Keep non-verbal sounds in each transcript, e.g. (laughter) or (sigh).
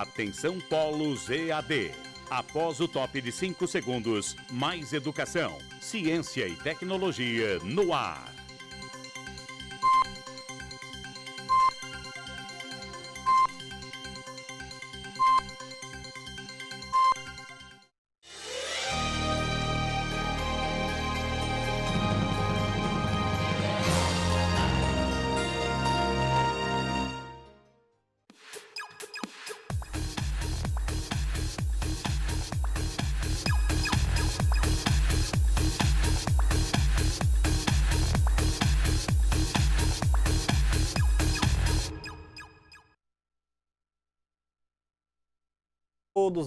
Atenção Polos EAD. Após o top de 5 segundos, mais educação, ciência e tecnologia no ar.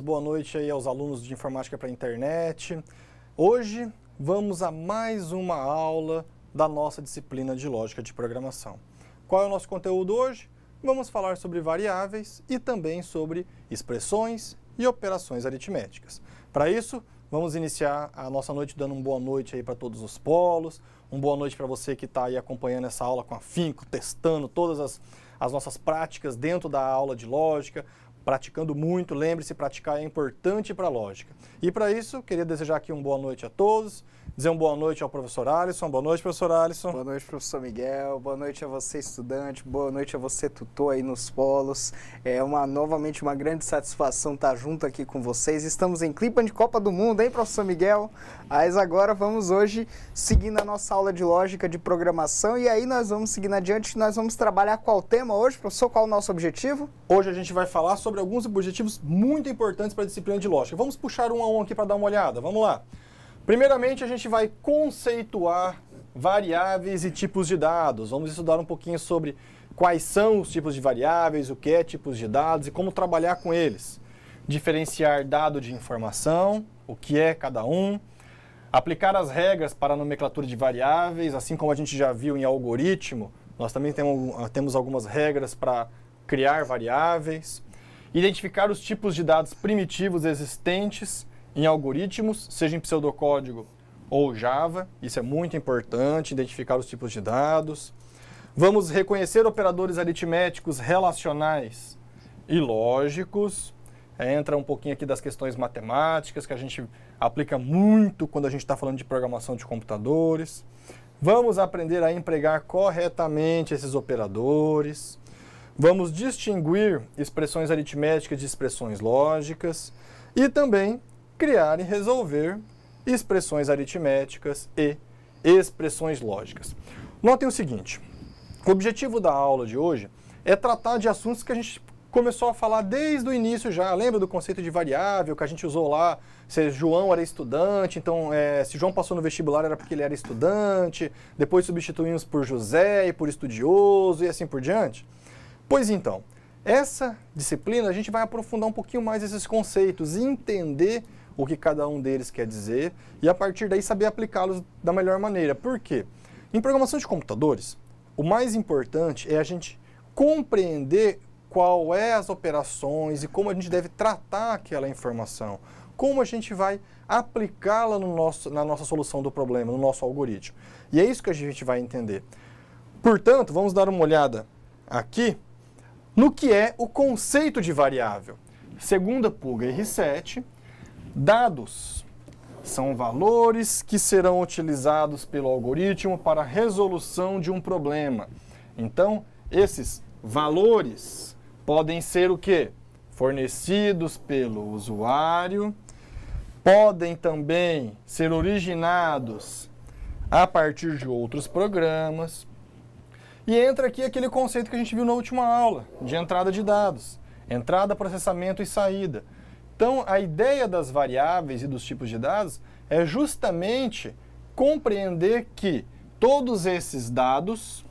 boa noite aí aos alunos de Informática para a Internet. Hoje vamos a mais uma aula da nossa disciplina de Lógica de Programação. Qual é o nosso conteúdo hoje? Vamos falar sobre variáveis e também sobre expressões e operações aritméticas. Para isso, vamos iniciar a nossa noite dando uma boa noite aí para todos os polos, uma boa noite para você que está aí acompanhando essa aula com afinco, testando todas as as nossas práticas dentro da aula de lógica praticando muito. Lembre-se, praticar é importante para a lógica. E para isso, queria desejar aqui uma boa noite a todos dizer uma boa noite ao professor Alisson. Boa noite, professor Alisson. Boa noite, professor Miguel. Boa noite a você, estudante. Boa noite a você, tutor aí nos polos. É uma, novamente, uma grande satisfação estar junto aqui com vocês. Estamos em clima de Copa do Mundo, hein, professor Miguel? Mas agora vamos hoje seguir na nossa aula de lógica de programação e aí nós vamos seguir adiante. Nós vamos trabalhar qual tema hoje, professor? Qual o nosso objetivo? Hoje a gente vai falar sobre alguns objetivos muito importantes para a disciplina de lógica. Vamos puxar um a um aqui para dar uma olhada. Vamos lá. Primeiramente, a gente vai conceituar variáveis e tipos de dados. Vamos estudar um pouquinho sobre quais são os tipos de variáveis, o que é tipos de dados e como trabalhar com eles. Diferenciar dado de informação, o que é cada um, aplicar as regras para a nomenclatura de variáveis, assim como a gente já viu em algoritmo, nós também temos, ah, temos algumas regras para criar variáveis, identificar os tipos de dados primitivos existentes em algoritmos, seja em pseudocódigo ou Java. Isso é muito importante, identificar os tipos de dados. Vamos reconhecer operadores aritméticos relacionais e lógicos. É, entra um pouquinho aqui das questões matemáticas, que a gente aplica muito quando a gente está falando de programação de computadores. Vamos aprender a empregar corretamente esses operadores. Vamos distinguir expressões aritméticas de expressões lógicas. E também criar e resolver expressões aritméticas e expressões lógicas. Notem o seguinte, o objetivo da aula de hoje é tratar de assuntos que a gente começou a falar desde o início já. Lembra do conceito de variável que a gente usou lá? Se João era estudante, então é, se João passou no vestibular era porque ele era estudante, depois substituímos por José e por estudioso e assim por diante. Pois então, essa disciplina a gente vai aprofundar um pouquinho mais esses conceitos e entender o que cada um deles quer dizer e a partir daí saber aplicá-los da melhor maneira. Por quê? Em programação de computadores, o mais importante é a gente compreender qual é as operações e como a gente deve tratar aquela informação, como a gente vai aplicá-la no nosso, na nossa solução do problema, no nosso algoritmo. E é isso que a gente vai entender. Portanto, vamos dar uma olhada aqui no que é o conceito de variável. segunda pulga R7, Dados são valores que serão utilizados pelo algoritmo para a resolução de um problema. Então, esses valores podem ser o que Fornecidos pelo usuário, podem também ser originados a partir de outros programas. E entra aqui aquele conceito que a gente viu na última aula, de entrada de dados. Entrada, processamento e saída. Então, a ideia das variáveis e dos tipos de dados é justamente compreender que todos esses dados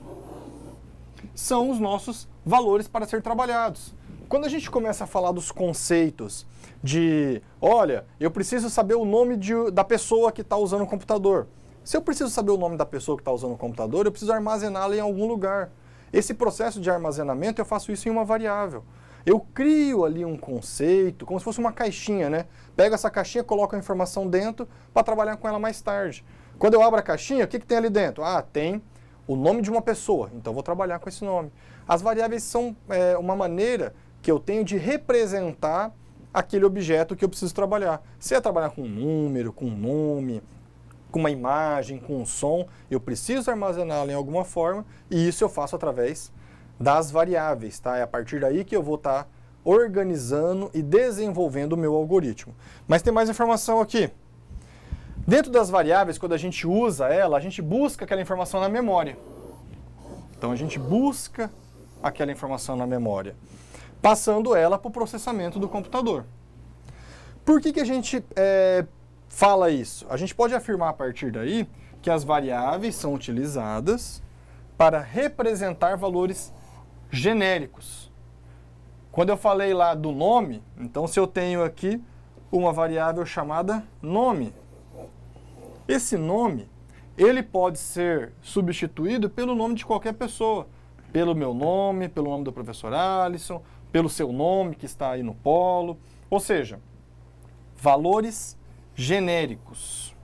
são os nossos valores para ser trabalhados. Quando a gente começa a falar dos conceitos de, olha, eu preciso saber o nome de, da pessoa que está usando o computador. Se eu preciso saber o nome da pessoa que está usando o computador, eu preciso armazená-la em algum lugar. Esse processo de armazenamento eu faço isso em uma variável. Eu crio ali um conceito, como se fosse uma caixinha, né? Pego essa caixinha, coloco a informação dentro para trabalhar com ela mais tarde. Quando eu abro a caixinha, o que, que tem ali dentro? Ah, tem o nome de uma pessoa, então vou trabalhar com esse nome. As variáveis são é, uma maneira que eu tenho de representar aquele objeto que eu preciso trabalhar. Se é trabalhar com um número, com um nome, com uma imagem, com um som, eu preciso armazená-la em alguma forma e isso eu faço através das variáveis, tá? É a partir daí que eu vou estar tá organizando e desenvolvendo o meu algoritmo. Mas tem mais informação aqui. Dentro das variáveis, quando a gente usa ela, a gente busca aquela informação na memória. Então a gente busca aquela informação na memória, passando ela para o processamento do computador. Por que, que a gente é, fala isso? A gente pode afirmar a partir daí que as variáveis são utilizadas para representar valores genéricos. Quando eu falei lá do nome, então se eu tenho aqui uma variável chamada nome, esse nome, ele pode ser substituído pelo nome de qualquer pessoa, pelo meu nome, pelo nome do professor Alisson, pelo seu nome que está aí no polo, ou seja, valores genéricos.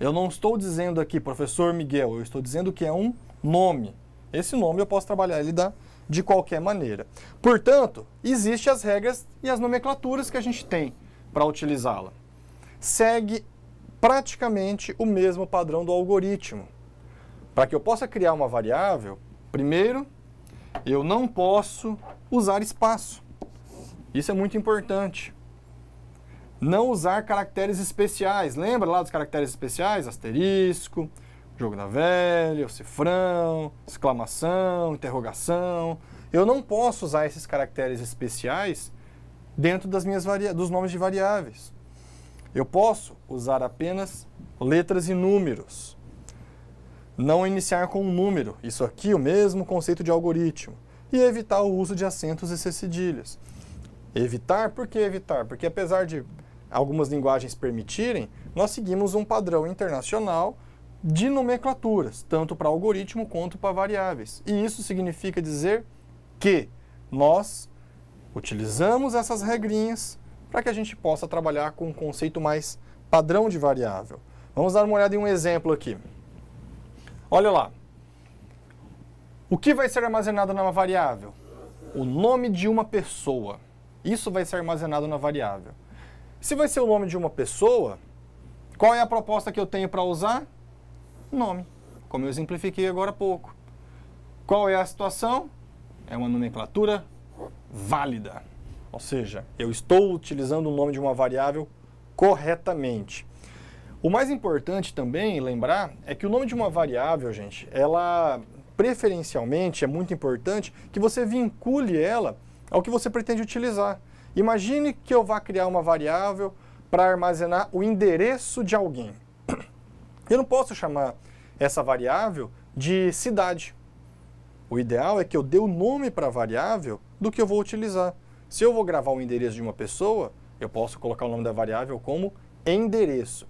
Eu não estou dizendo aqui professor Miguel, eu estou dizendo que é um nome. Esse nome eu posso trabalhar ele da de qualquer maneira. Portanto, existem as regras e as nomenclaturas que a gente tem para utilizá-la. Segue praticamente o mesmo padrão do algoritmo. Para que eu possa criar uma variável, primeiro, eu não posso usar espaço. Isso é muito importante. Não usar caracteres especiais. Lembra lá dos caracteres especiais? Asterisco, Jogo da velha, o cifrão, exclamação, interrogação. Eu não posso usar esses caracteres especiais dentro das minhas dos nomes de variáveis. Eu posso usar apenas letras e números. Não iniciar com um número. Isso aqui, o mesmo conceito de algoritmo. E evitar o uso de acentos e cedilhas. Evitar, por que evitar? Porque apesar de algumas linguagens permitirem, nós seguimos um padrão internacional de nomenclaturas, tanto para algoritmo quanto para variáveis. E isso significa dizer que nós utilizamos essas regrinhas para que a gente possa trabalhar com um conceito mais padrão de variável. Vamos dar uma olhada em um exemplo aqui. Olha lá. O que vai ser armazenado na variável? O nome de uma pessoa. Isso vai ser armazenado na variável. Se vai ser o nome de uma pessoa, qual é a proposta que eu tenho para usar? Nome, como eu exemplifiquei agora há pouco. Qual é a situação? É uma nomenclatura válida. Ou seja, eu estou utilizando o nome de uma variável corretamente. O mais importante também lembrar é que o nome de uma variável, gente, ela preferencialmente é muito importante que você vincule ela ao que você pretende utilizar. Imagine que eu vá criar uma variável para armazenar o endereço de alguém. Eu não posso chamar essa variável de cidade. O ideal é que eu dê o nome para a variável do que eu vou utilizar. Se eu vou gravar o endereço de uma pessoa, eu posso colocar o nome da variável como endereço.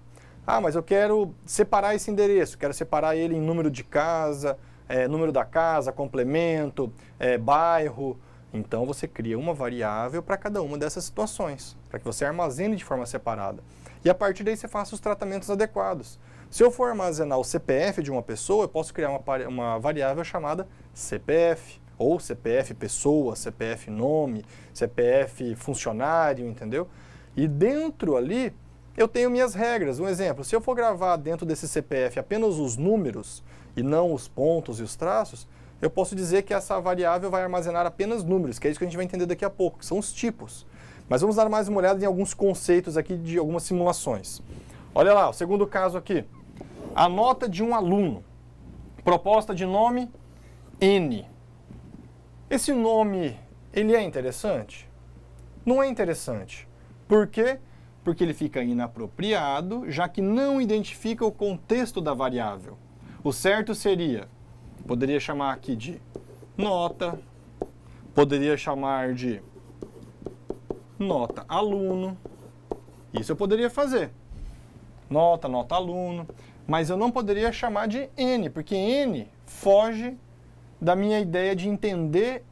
Ah, mas eu quero separar esse endereço, quero separar ele em número de casa, é, número da casa, complemento, é, bairro. Então você cria uma variável para cada uma dessas situações, para que você armazene de forma separada. E a partir daí você faça os tratamentos adequados. Se eu for armazenar o CPF de uma pessoa, eu posso criar uma, uma variável chamada CPF, ou CPF pessoa, CPF nome, CPF funcionário, entendeu? E dentro ali eu tenho minhas regras. Um exemplo, se eu for gravar dentro desse CPF apenas os números e não os pontos e os traços, eu posso dizer que essa variável vai armazenar apenas números, que é isso que a gente vai entender daqui a pouco, que são os tipos. Mas vamos dar mais uma olhada em alguns conceitos aqui de algumas simulações. Olha lá, o segundo caso aqui. A nota de um aluno. Proposta de nome N. Esse nome, ele é interessante? Não é interessante. Por quê? Porque ele fica inapropriado, já que não identifica o contexto da variável. O certo seria, poderia chamar aqui de nota, poderia chamar de nota aluno. Isso eu poderia fazer. Nota, nota aluno. Mas eu não poderia chamar de N, porque N foge da minha ideia de entender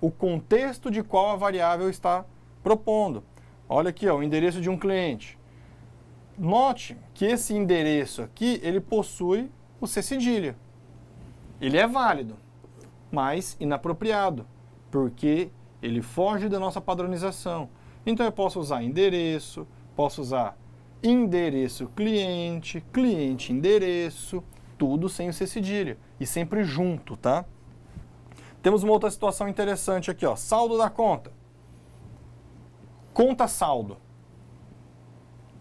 o contexto de qual a variável está propondo. Olha aqui, ó, o endereço de um cliente. Note que esse endereço aqui, ele possui o C cedilha. Ele é válido, mas inapropriado, porque ele foge da nossa padronização. Então eu posso usar endereço, posso usar endereço cliente, cliente endereço, tudo sem o C cedilha e sempre junto, tá? Temos uma outra situação interessante aqui, ó, saldo da conta. Conta saldo.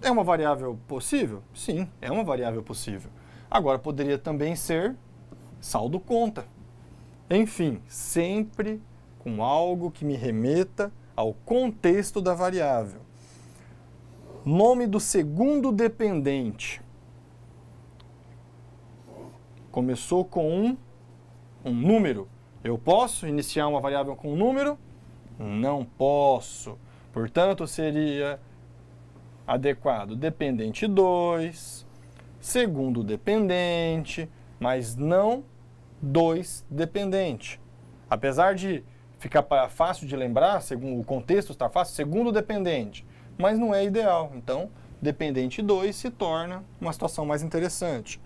É uma variável possível? Sim, é uma variável possível. Agora poderia também ser saldo conta. Enfim, sempre com algo que me remeta ao contexto da variável. Nome do segundo dependente. Começou com um, um número. Eu posso iniciar uma variável com um número? Não posso. Portanto, seria adequado dependente 2, segundo dependente, mas não 2 dependente. Apesar de ficar fácil de lembrar, segundo o contexto está fácil, segundo dependente, mas não é ideal. Então, dependente 2 se torna uma situação mais interessante.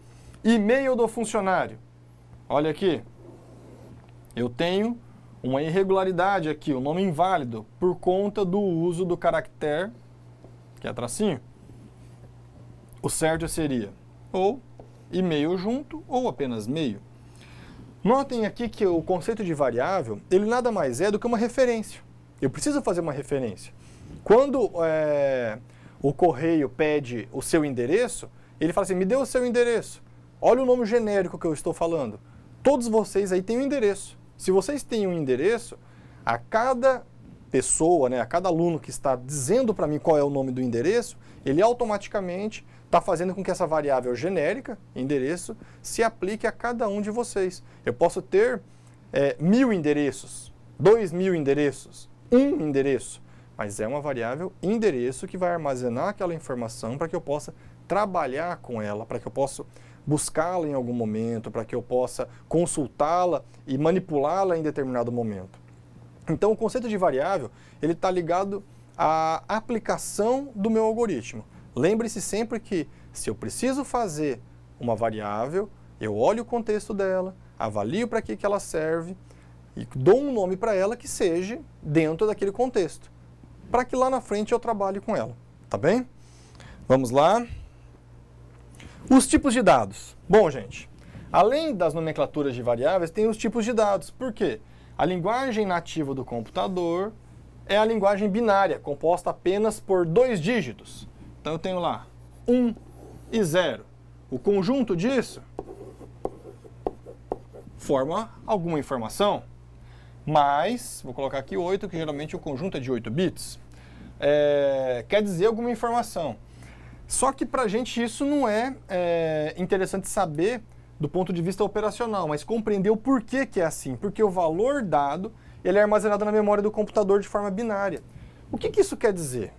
E-mail do funcionário. Olha aqui. Eu tenho uma irregularidade aqui, o um nome inválido, por conta do uso do caractere, que é tracinho. O certo seria ou e-mail junto ou apenas meio. Notem aqui que o conceito de variável, ele nada mais é do que uma referência. Eu preciso fazer uma referência. Quando é, o correio pede o seu endereço, ele fala assim: me dê o seu endereço. Olha o nome genérico que eu estou falando. Todos vocês aí têm um endereço. Se vocês têm um endereço, a cada pessoa, né, a cada aluno que está dizendo para mim qual é o nome do endereço, ele automaticamente está fazendo com que essa variável genérica, endereço, se aplique a cada um de vocês. Eu posso ter é, mil endereços, dois mil endereços, um endereço mas é uma variável endereço que vai armazenar aquela informação para que eu possa trabalhar com ela, para que eu possa buscá-la em algum momento, para que eu possa consultá-la e manipulá-la em determinado momento. Então, o conceito de variável ele está ligado à aplicação do meu algoritmo. Lembre-se sempre que se eu preciso fazer uma variável, eu olho o contexto dela, avalio para que, que ela serve e dou um nome para ela que seja dentro daquele contexto para que lá na frente eu trabalhe com ela, tá bem? Vamos lá. Os tipos de dados. Bom, gente, além das nomenclaturas de variáveis, tem os tipos de dados. Por quê? A linguagem nativa do computador é a linguagem binária, composta apenas por dois dígitos. Então eu tenho lá 1 um e 0. O conjunto disso forma alguma informação mais, vou colocar aqui 8, que geralmente o conjunto é de 8 bits, é, quer dizer alguma informação. Só que para a gente isso não é, é, interessante saber do ponto de vista operacional, mas compreender o porquê que é assim. Porque o valor dado ele é armazenado na memória do computador de forma binária. O que, que isso quer dizer?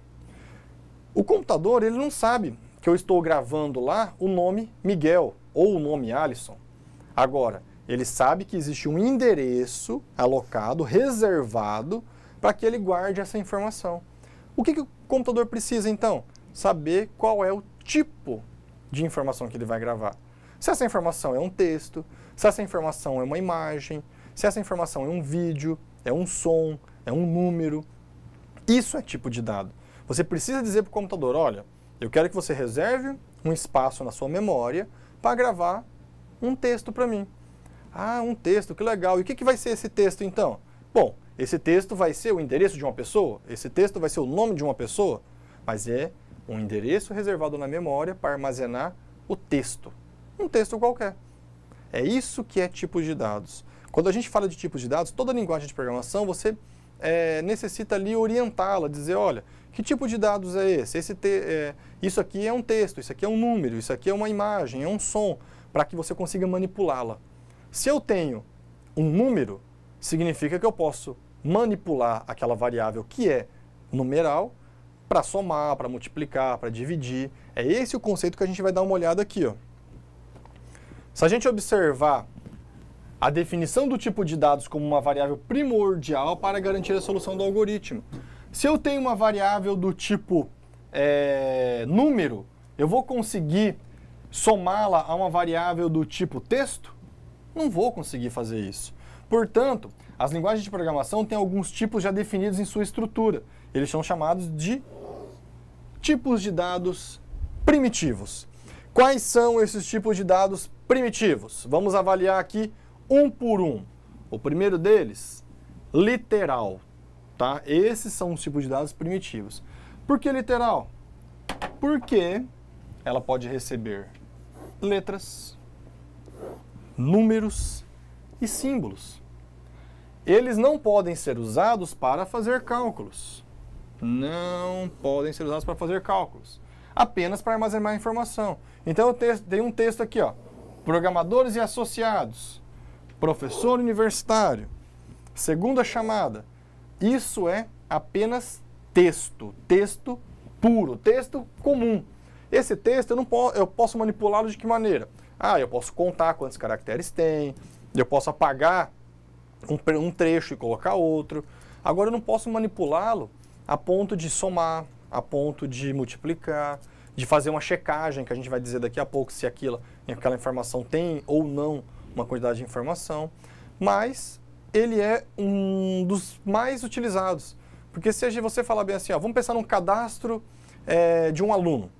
O computador ele não sabe que eu estou gravando lá o nome Miguel ou o nome Alisson. Agora, ele sabe que existe um endereço alocado, reservado, para que ele guarde essa informação. O que, que o computador precisa, então? Saber qual é o tipo de informação que ele vai gravar. Se essa informação é um texto, se essa informação é uma imagem, se essa informação é um vídeo, é um som, é um número. Isso é tipo de dado. Você precisa dizer para o computador, olha, eu quero que você reserve um espaço na sua memória para gravar um texto para mim. Ah, um texto, que legal. E o que, que vai ser esse texto então? Bom, esse texto vai ser o endereço de uma pessoa? Esse texto vai ser o nome de uma pessoa? Mas é um endereço reservado na memória para armazenar o texto. Um texto qualquer. É isso que é tipo de dados. Quando a gente fala de tipos de dados, toda linguagem de programação você é, necessita ali orientá-la, dizer, olha, que tipo de dados é esse? esse é, isso aqui é um texto, isso aqui é um número, isso aqui é uma imagem, é um som, para que você consiga manipulá-la. Se eu tenho um número, significa que eu posso manipular aquela variável que é numeral para somar, para multiplicar, para dividir. É esse o conceito que a gente vai dar uma olhada aqui. Ó. Se a gente observar a definição do tipo de dados como uma variável primordial para garantir a solução do algoritmo. Se eu tenho uma variável do tipo é, número, eu vou conseguir somá-la a uma variável do tipo texto? Não vou conseguir fazer isso. Portanto, as linguagens de programação têm alguns tipos já definidos em sua estrutura. Eles são chamados de tipos de dados primitivos. Quais são esses tipos de dados primitivos? Vamos avaliar aqui um por um. O primeiro deles, literal. Tá? Esses são os tipos de dados primitivos. Por que literal? Porque ela pode receber letras, números e símbolos. Eles não podem ser usados para fazer cálculos. Não podem ser usados para fazer cálculos. Apenas para armazenar informação. Então eu tenho um texto aqui, ó. Programadores e associados. Professor universitário. Segunda chamada. Isso é apenas texto. Texto puro. Texto comum. Esse texto eu, não po eu posso manipulá-lo de que maneira? Ah, eu posso contar quantos caracteres tem, eu posso apagar um, um trecho e colocar outro. Agora eu não posso manipulá-lo a ponto de somar, a ponto de multiplicar, de fazer uma checagem, que a gente vai dizer daqui a pouco se aquilo, aquela informação tem ou não uma quantidade de informação. Mas ele é um dos mais utilizados. Porque se você falar bem assim, ó, vamos pensar num cadastro é, de um aluno.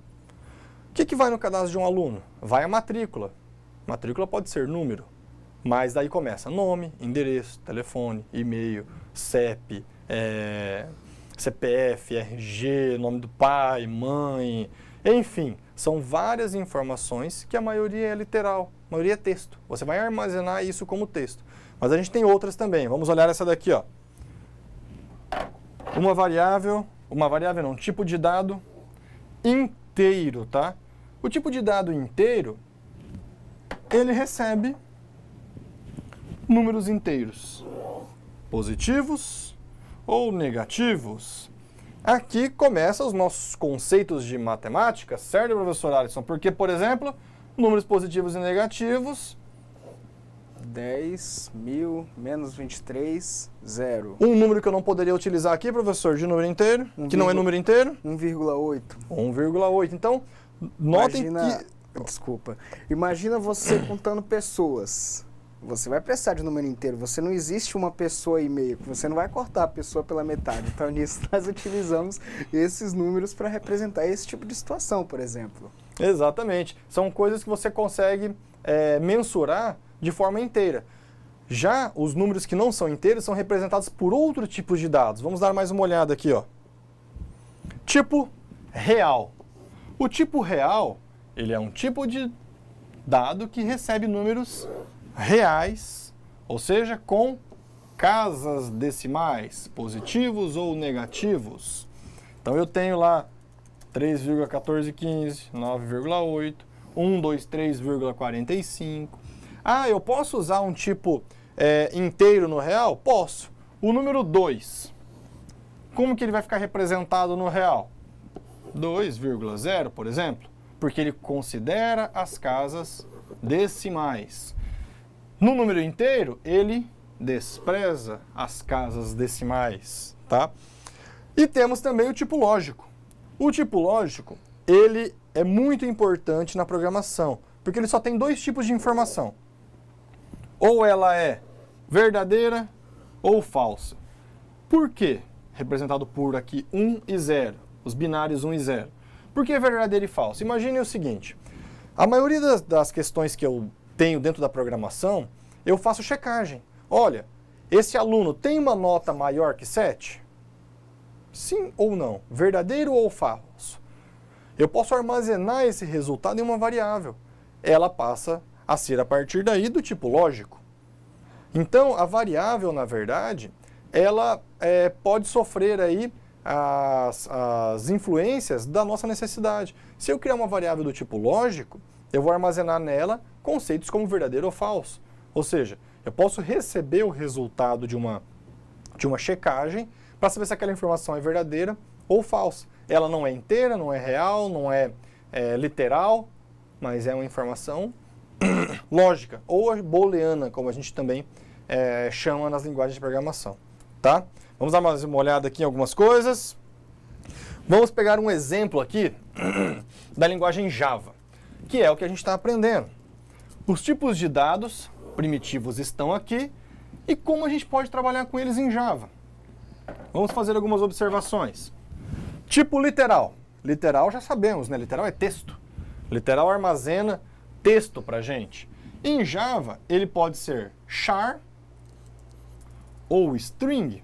O que, que vai no cadastro de um aluno? Vai a matrícula. Matrícula pode ser número, mas daí começa nome, endereço, telefone, e-mail, CEP, é, CPF, RG, nome do pai, mãe, enfim, são várias informações que a maioria é literal, a maioria é texto. Você vai armazenar isso como texto. Mas a gente tem outras também. Vamos olhar essa daqui, ó. Uma variável, uma variável não, tipo de dado inteiro, tá? O tipo de dado inteiro, ele recebe números inteiros, positivos ou negativos. Aqui começam os nossos conceitos de matemática, certo, professor Alisson? Porque, por exemplo, números positivos e negativos 10, mil menos 23, zero. Um número que eu não poderia utilizar aqui, professor, de número inteiro, 1, que não é número inteiro? 1,8. 1,8. Então, notem Imagina, que... Desculpa. Imagina você (coughs) contando pessoas. Você vai precisar de número inteiro. Você não existe uma pessoa e meio. Você não vai cortar a pessoa pela metade. Então, (laughs) nisso, nós utilizamos esses números para representar esse tipo de situação, por exemplo. Exatamente. São coisas que você consegue é, mensurar de forma inteira. Já os números que não são inteiros são representados por outro tipo de dados. Vamos dar mais uma olhada aqui. Ó. Tipo real. O tipo real ele é um tipo de dado que recebe números reais, ou seja, com casas decimais, positivos ou negativos. Então eu tenho lá 3,1415, 9,8, 123,45, ah, eu posso usar um tipo é, inteiro no real? Posso. O número 2, como que ele vai ficar representado no real? 2,0, por exemplo, porque ele considera as casas decimais. No número inteiro, ele despreza as casas decimais, tá? E temos também o tipo lógico. O tipo lógico, ele é muito importante na programação, porque ele só tem dois tipos de informação ou ela é verdadeira ou falsa. Por quê? Representado por aqui 1 e 0, os binários 1 e 0. Por que é verdadeiro e falso? Imagine o seguinte, a maioria das, das questões que eu tenho dentro da programação, eu faço checagem. Olha, esse aluno tem uma nota maior que 7? Sim ou não? Verdadeiro ou falso? Eu posso armazenar esse resultado em uma variável. Ela passa a ser a partir daí do tipo lógico. Então, a variável, na verdade, ela é, pode sofrer aí as, as influências da nossa necessidade. Se eu criar uma variável do tipo lógico, eu vou armazenar nela conceitos como verdadeiro ou falso. Ou seja, eu posso receber o resultado de uma, de uma checagem para saber se aquela informação é verdadeira ou falsa. Ela não é inteira, não é real, não é, é literal, mas é uma informação (clears throat) lógica, ou booleana, como a gente também é, chama nas linguagens de programação. Tá? Vamos dar mais uma olhada aqui em algumas coisas. Vamos pegar um exemplo aqui (clears throat) da linguagem Java, que é o que a gente está aprendendo. Os tipos de dados primitivos estão aqui e como a gente pode trabalhar com eles em Java. Vamos fazer algumas observações. Tipo literal. Literal já sabemos, né? Literal é texto. Literal armazena texto para gente? Em Java, ele pode ser char ou string.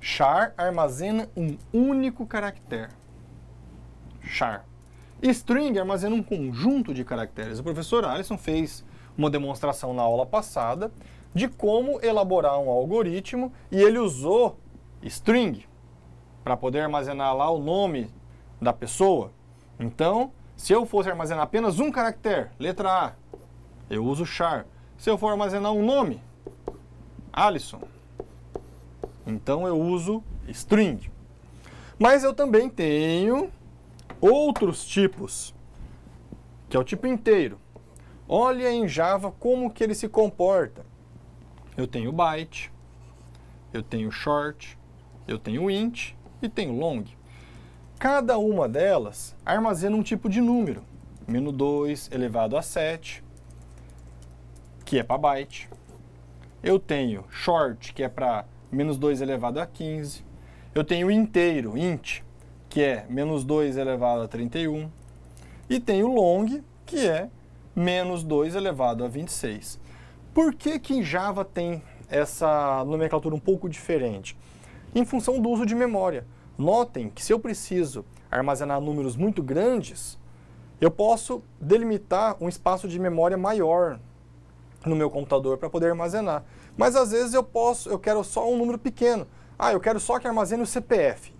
Char armazena um único caractere. Char. String armazena um conjunto de caracteres. O professor Alisson fez uma demonstração na aula passada de como elaborar um algoritmo e ele usou string para poder armazenar lá o nome da pessoa. Então, se eu fosse armazenar apenas um caractere, letra A, eu uso char. Se eu for armazenar um nome, Alisson, então eu uso string. Mas eu também tenho outros tipos, que é o tipo inteiro. Olha em Java como que ele se comporta. Eu tenho byte, eu tenho short, eu tenho int e tenho long cada uma delas armazena um tipo de número, menos 2 elevado a 7, que é para byte. Eu tenho short, que é para menos 2 elevado a 15. Eu tenho inteiro, int, que é menos 2 elevado a 31. E tenho long, que é menos 2 elevado a 26. Por que, que em Java tem essa nomenclatura um pouco diferente? Em função do uso de memória. Notem que se eu preciso armazenar números muito grandes, eu posso delimitar um espaço de memória maior no meu computador para poder armazenar. Mas às vezes eu posso, eu quero só um número pequeno. Ah, eu quero só que armazene o CPF,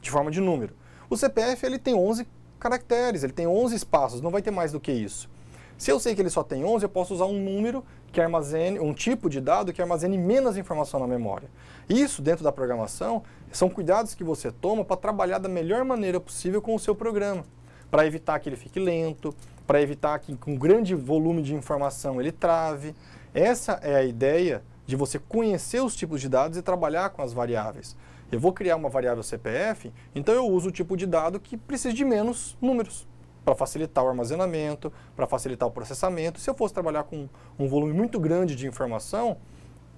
de forma de número. O CPF ele tem 11 caracteres, ele tem 11 espaços, não vai ter mais do que isso. Se eu sei que ele só tem 11, eu posso usar um número que armazene, um tipo de dado que armazene menos informação na memória. Isso, dentro da programação, são cuidados que você toma para trabalhar da melhor maneira possível com o seu programa, para evitar que ele fique lento, para evitar que com grande volume de informação ele trave. Essa é a ideia de você conhecer os tipos de dados e trabalhar com as variáveis. Eu vou criar uma variável CPF, então eu uso o tipo de dado que precisa de menos números para facilitar o armazenamento, para facilitar o processamento. Se eu fosse trabalhar com um volume muito grande de informação,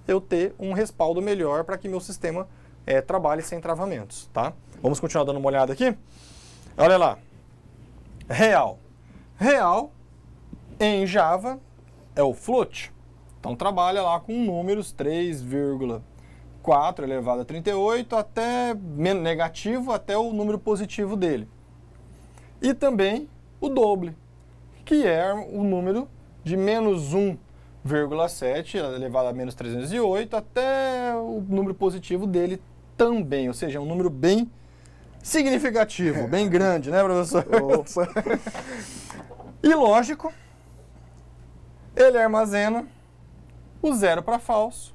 eu ter um respaldo melhor para que meu sistema é, trabalhe sem travamentos, tá? Vamos continuar dando uma olhada aqui? Olha lá. Real. Real em Java é o float. Então trabalha lá com números 3,4 elevado a 38 até negativo até o número positivo dele. E também o doble, que é o número de menos 1 0,7 elevado a menos 308 até o número positivo dele também, ou seja, é um número bem significativo, bem (laughs) grande, né, professor? Opa. (laughs) e lógico, ele é armazena o zero para falso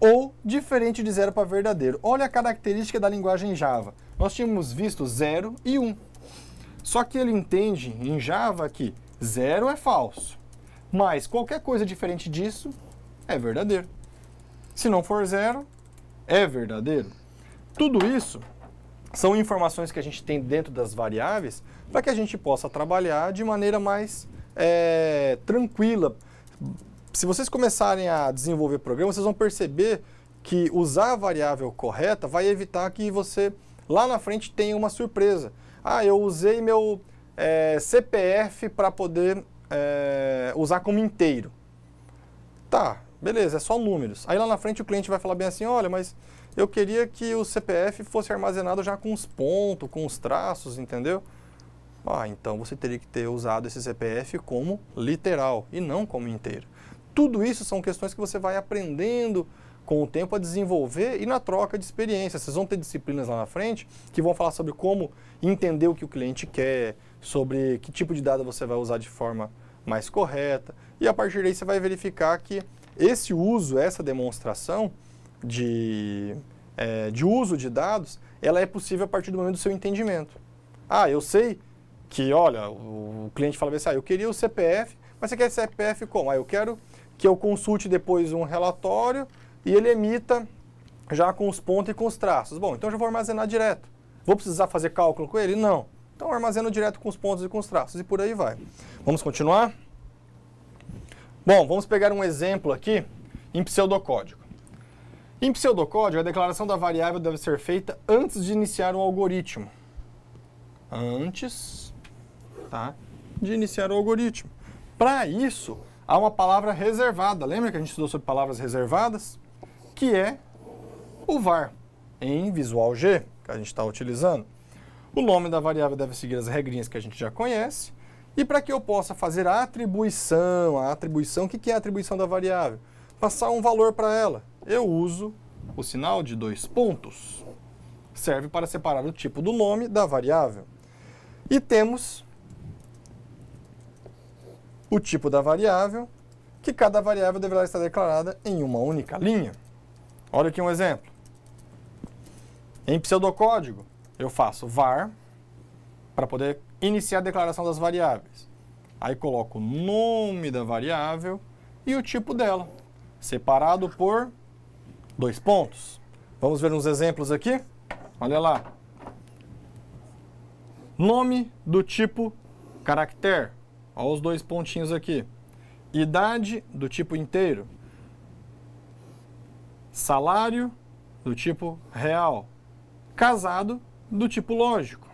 ou diferente de zero para verdadeiro. Olha a característica da linguagem Java. Nós tínhamos visto zero e Um. Só que ele entende em Java que zero é falso mas qualquer coisa diferente disso é verdadeiro. Se não for zero, é verdadeiro. Tudo isso são informações que a gente tem dentro das variáveis para que a gente possa trabalhar de maneira mais é, tranquila. Se vocês começarem a desenvolver programas, vocês vão perceber que usar a variável correta vai evitar que você lá na frente tenha uma surpresa. Ah, eu usei meu é, CPF para poder é, usar como inteiro. Tá, beleza, é só números. Aí lá na frente o cliente vai falar bem assim, olha, mas eu queria que o CPF fosse armazenado já com os pontos, com os traços, entendeu? Ah, então você teria que ter usado esse CPF como literal e não como inteiro. Tudo isso são questões que você vai aprendendo com o tempo a desenvolver e na troca de experiência. Vocês vão ter disciplinas lá na frente que vão falar sobre como entender o que o cliente quer, sobre que tipo de dado você vai usar de forma mais correta. E a partir daí você vai verificar que esse uso, essa demonstração de, é, de uso de dados, ela é possível a partir do momento do seu entendimento. Ah, eu sei que, olha, o cliente fala assim, ah, eu queria o CPF, mas você quer CPF como? Ah, eu quero que eu consulte depois um relatório e ele emita já com os pontos e com os traços. Bom, então eu já vou armazenar direto. Vou precisar fazer cálculo com ele? Não. Então, armazeno direto com os pontos e com os traços e por aí vai. Vamos continuar? Bom, vamos pegar um exemplo aqui em pseudocódigo. Em pseudocódigo, a declaração da variável deve ser feita antes de iniciar o algoritmo. Antes tá, de iniciar o algoritmo. Para isso, há uma palavra reservada. Lembra que a gente estudou sobre palavras reservadas? Que é o var, em Visual G, que a gente está utilizando. O nome da variável deve seguir as regrinhas que a gente já conhece. E para que eu possa fazer a atribuição, a atribuição, o que é a atribuição da variável? Passar um valor para ela. Eu uso o sinal de dois pontos. Serve para separar o tipo do nome da variável. E temos o tipo da variável, que cada variável deverá estar declarada em uma única linha. Olha aqui um exemplo. Em pseudocódigo, eu faço var para poder iniciar a declaração das variáveis. Aí coloco o nome da variável e o tipo dela, separado por dois pontos. Vamos ver uns exemplos aqui? Olha lá. Nome do tipo caractere. Olha os dois pontinhos aqui. Idade do tipo inteiro. Salário do tipo real. Casado do tipo lógico.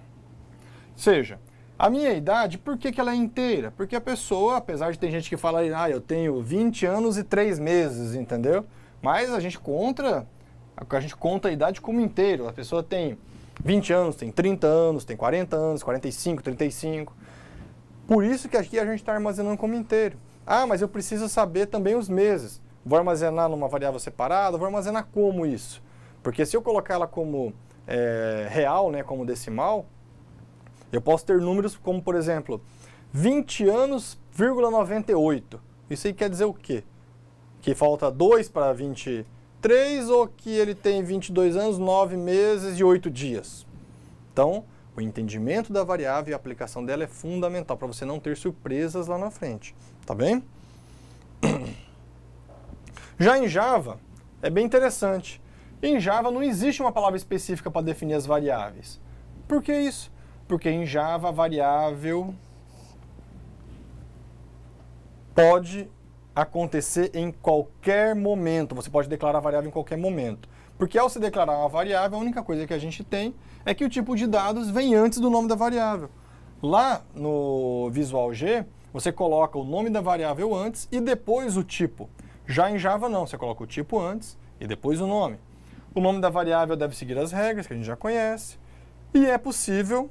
Seja, a minha idade, por que, que ela é inteira? Porque a pessoa, apesar de ter gente que fala, ah, eu tenho 20 anos e 3 meses, entendeu? Mas a gente conta, a gente conta a idade como inteiro. A pessoa tem 20 anos, tem 30 anos, tem 40 anos, 45, 35. Por isso que aqui a gente está armazenando como inteiro. Ah, mas eu preciso saber também os meses. Vou armazenar numa variável separada? Vou armazenar como isso? Porque se eu colocar ela como é, real, né, como decimal, eu posso ter números como, por exemplo, 20 anos, 98. Isso aí quer dizer o quê? Que falta 2 para 23 ou que ele tem 22 anos, 9 meses e 8 dias? Então, o entendimento da variável e a aplicação dela é fundamental para você não ter surpresas lá na frente, tá bem? (clears throat) Já em Java, é bem interessante. Em Java não existe uma palavra específica para definir as variáveis. Por que isso? Porque em Java a variável pode acontecer em qualquer momento. Você pode declarar a variável em qualquer momento. Porque ao se declarar uma variável, a única coisa que a gente tem é que o tipo de dados vem antes do nome da variável. Lá no Visual G, você coloca o nome da variável antes e depois o tipo. Já em Java não, você coloca o tipo antes e depois o nome. O nome da variável deve seguir as regras que a gente já conhece. E é possível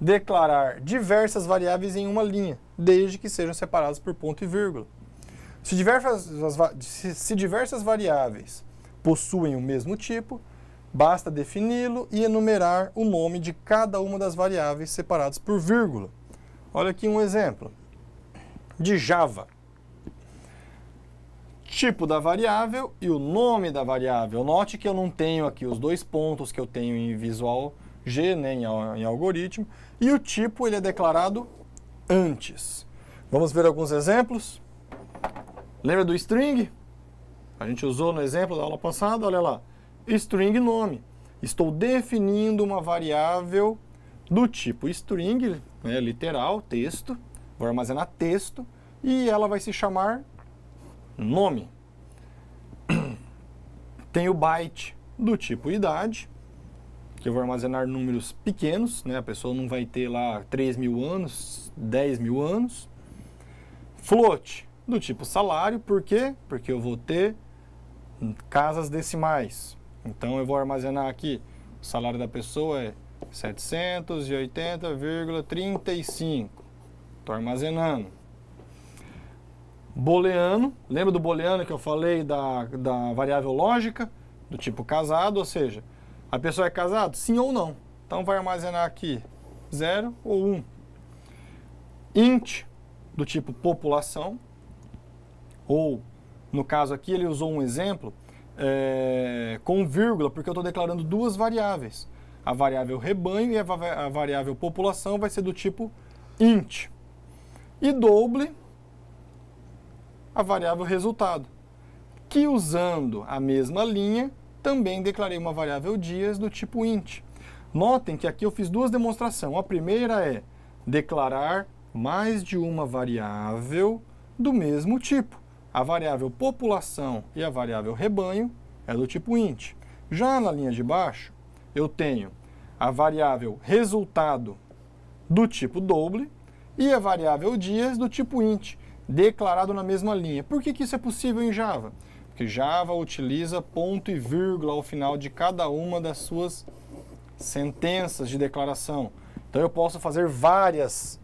declarar diversas variáveis em uma linha, desde que sejam separadas por ponto e vírgula. Se diversas, se diversas variáveis possuem o mesmo tipo, basta defini-lo e enumerar o nome de cada uma das variáveis separadas por vírgula. Olha aqui um exemplo de Java tipo da variável e o nome da variável. Note que eu não tenho aqui os dois pontos que eu tenho em Visual G, né, em, em algoritmo, e o tipo ele é declarado antes. Vamos ver alguns exemplos? Lembra do string? A gente usou no exemplo da aula passada, olha lá, string nome. Estou definindo uma variável do tipo string, né, literal, texto, vou armazenar texto, e ela vai se chamar nome. (clears throat) Tem o byte do tipo idade, que eu vou armazenar números pequenos, né? a pessoa não vai ter lá 3 mil anos, 10 mil anos. Float do tipo salário, por quê? Porque eu vou ter casas decimais. Então eu vou armazenar aqui, o salário da pessoa é 780,35. Estou armazenando booleano, lembra do booleano que eu falei da, da variável lógica, do tipo casado, ou seja, a pessoa é casada? Sim ou não. Então vai armazenar aqui 0 ou 1. Um. Int, do tipo população, ou no caso aqui ele usou um exemplo é, com vírgula, porque eu estou declarando duas variáveis. A variável rebanho e a variável população vai ser do tipo int. E double a variável resultado, que usando a mesma linha, também declarei uma variável dias do tipo int. Notem que aqui eu fiz duas demonstrações. A primeira é declarar mais de uma variável do mesmo tipo. A variável população e a variável rebanho é do tipo int. Já na linha de baixo, eu tenho a variável resultado do tipo double e a variável dias do tipo int declarado na mesma linha. Por que, que isso é possível em Java? Porque Java utiliza ponto e vírgula ao final de cada uma das suas sentenças de declaração. Então eu posso fazer várias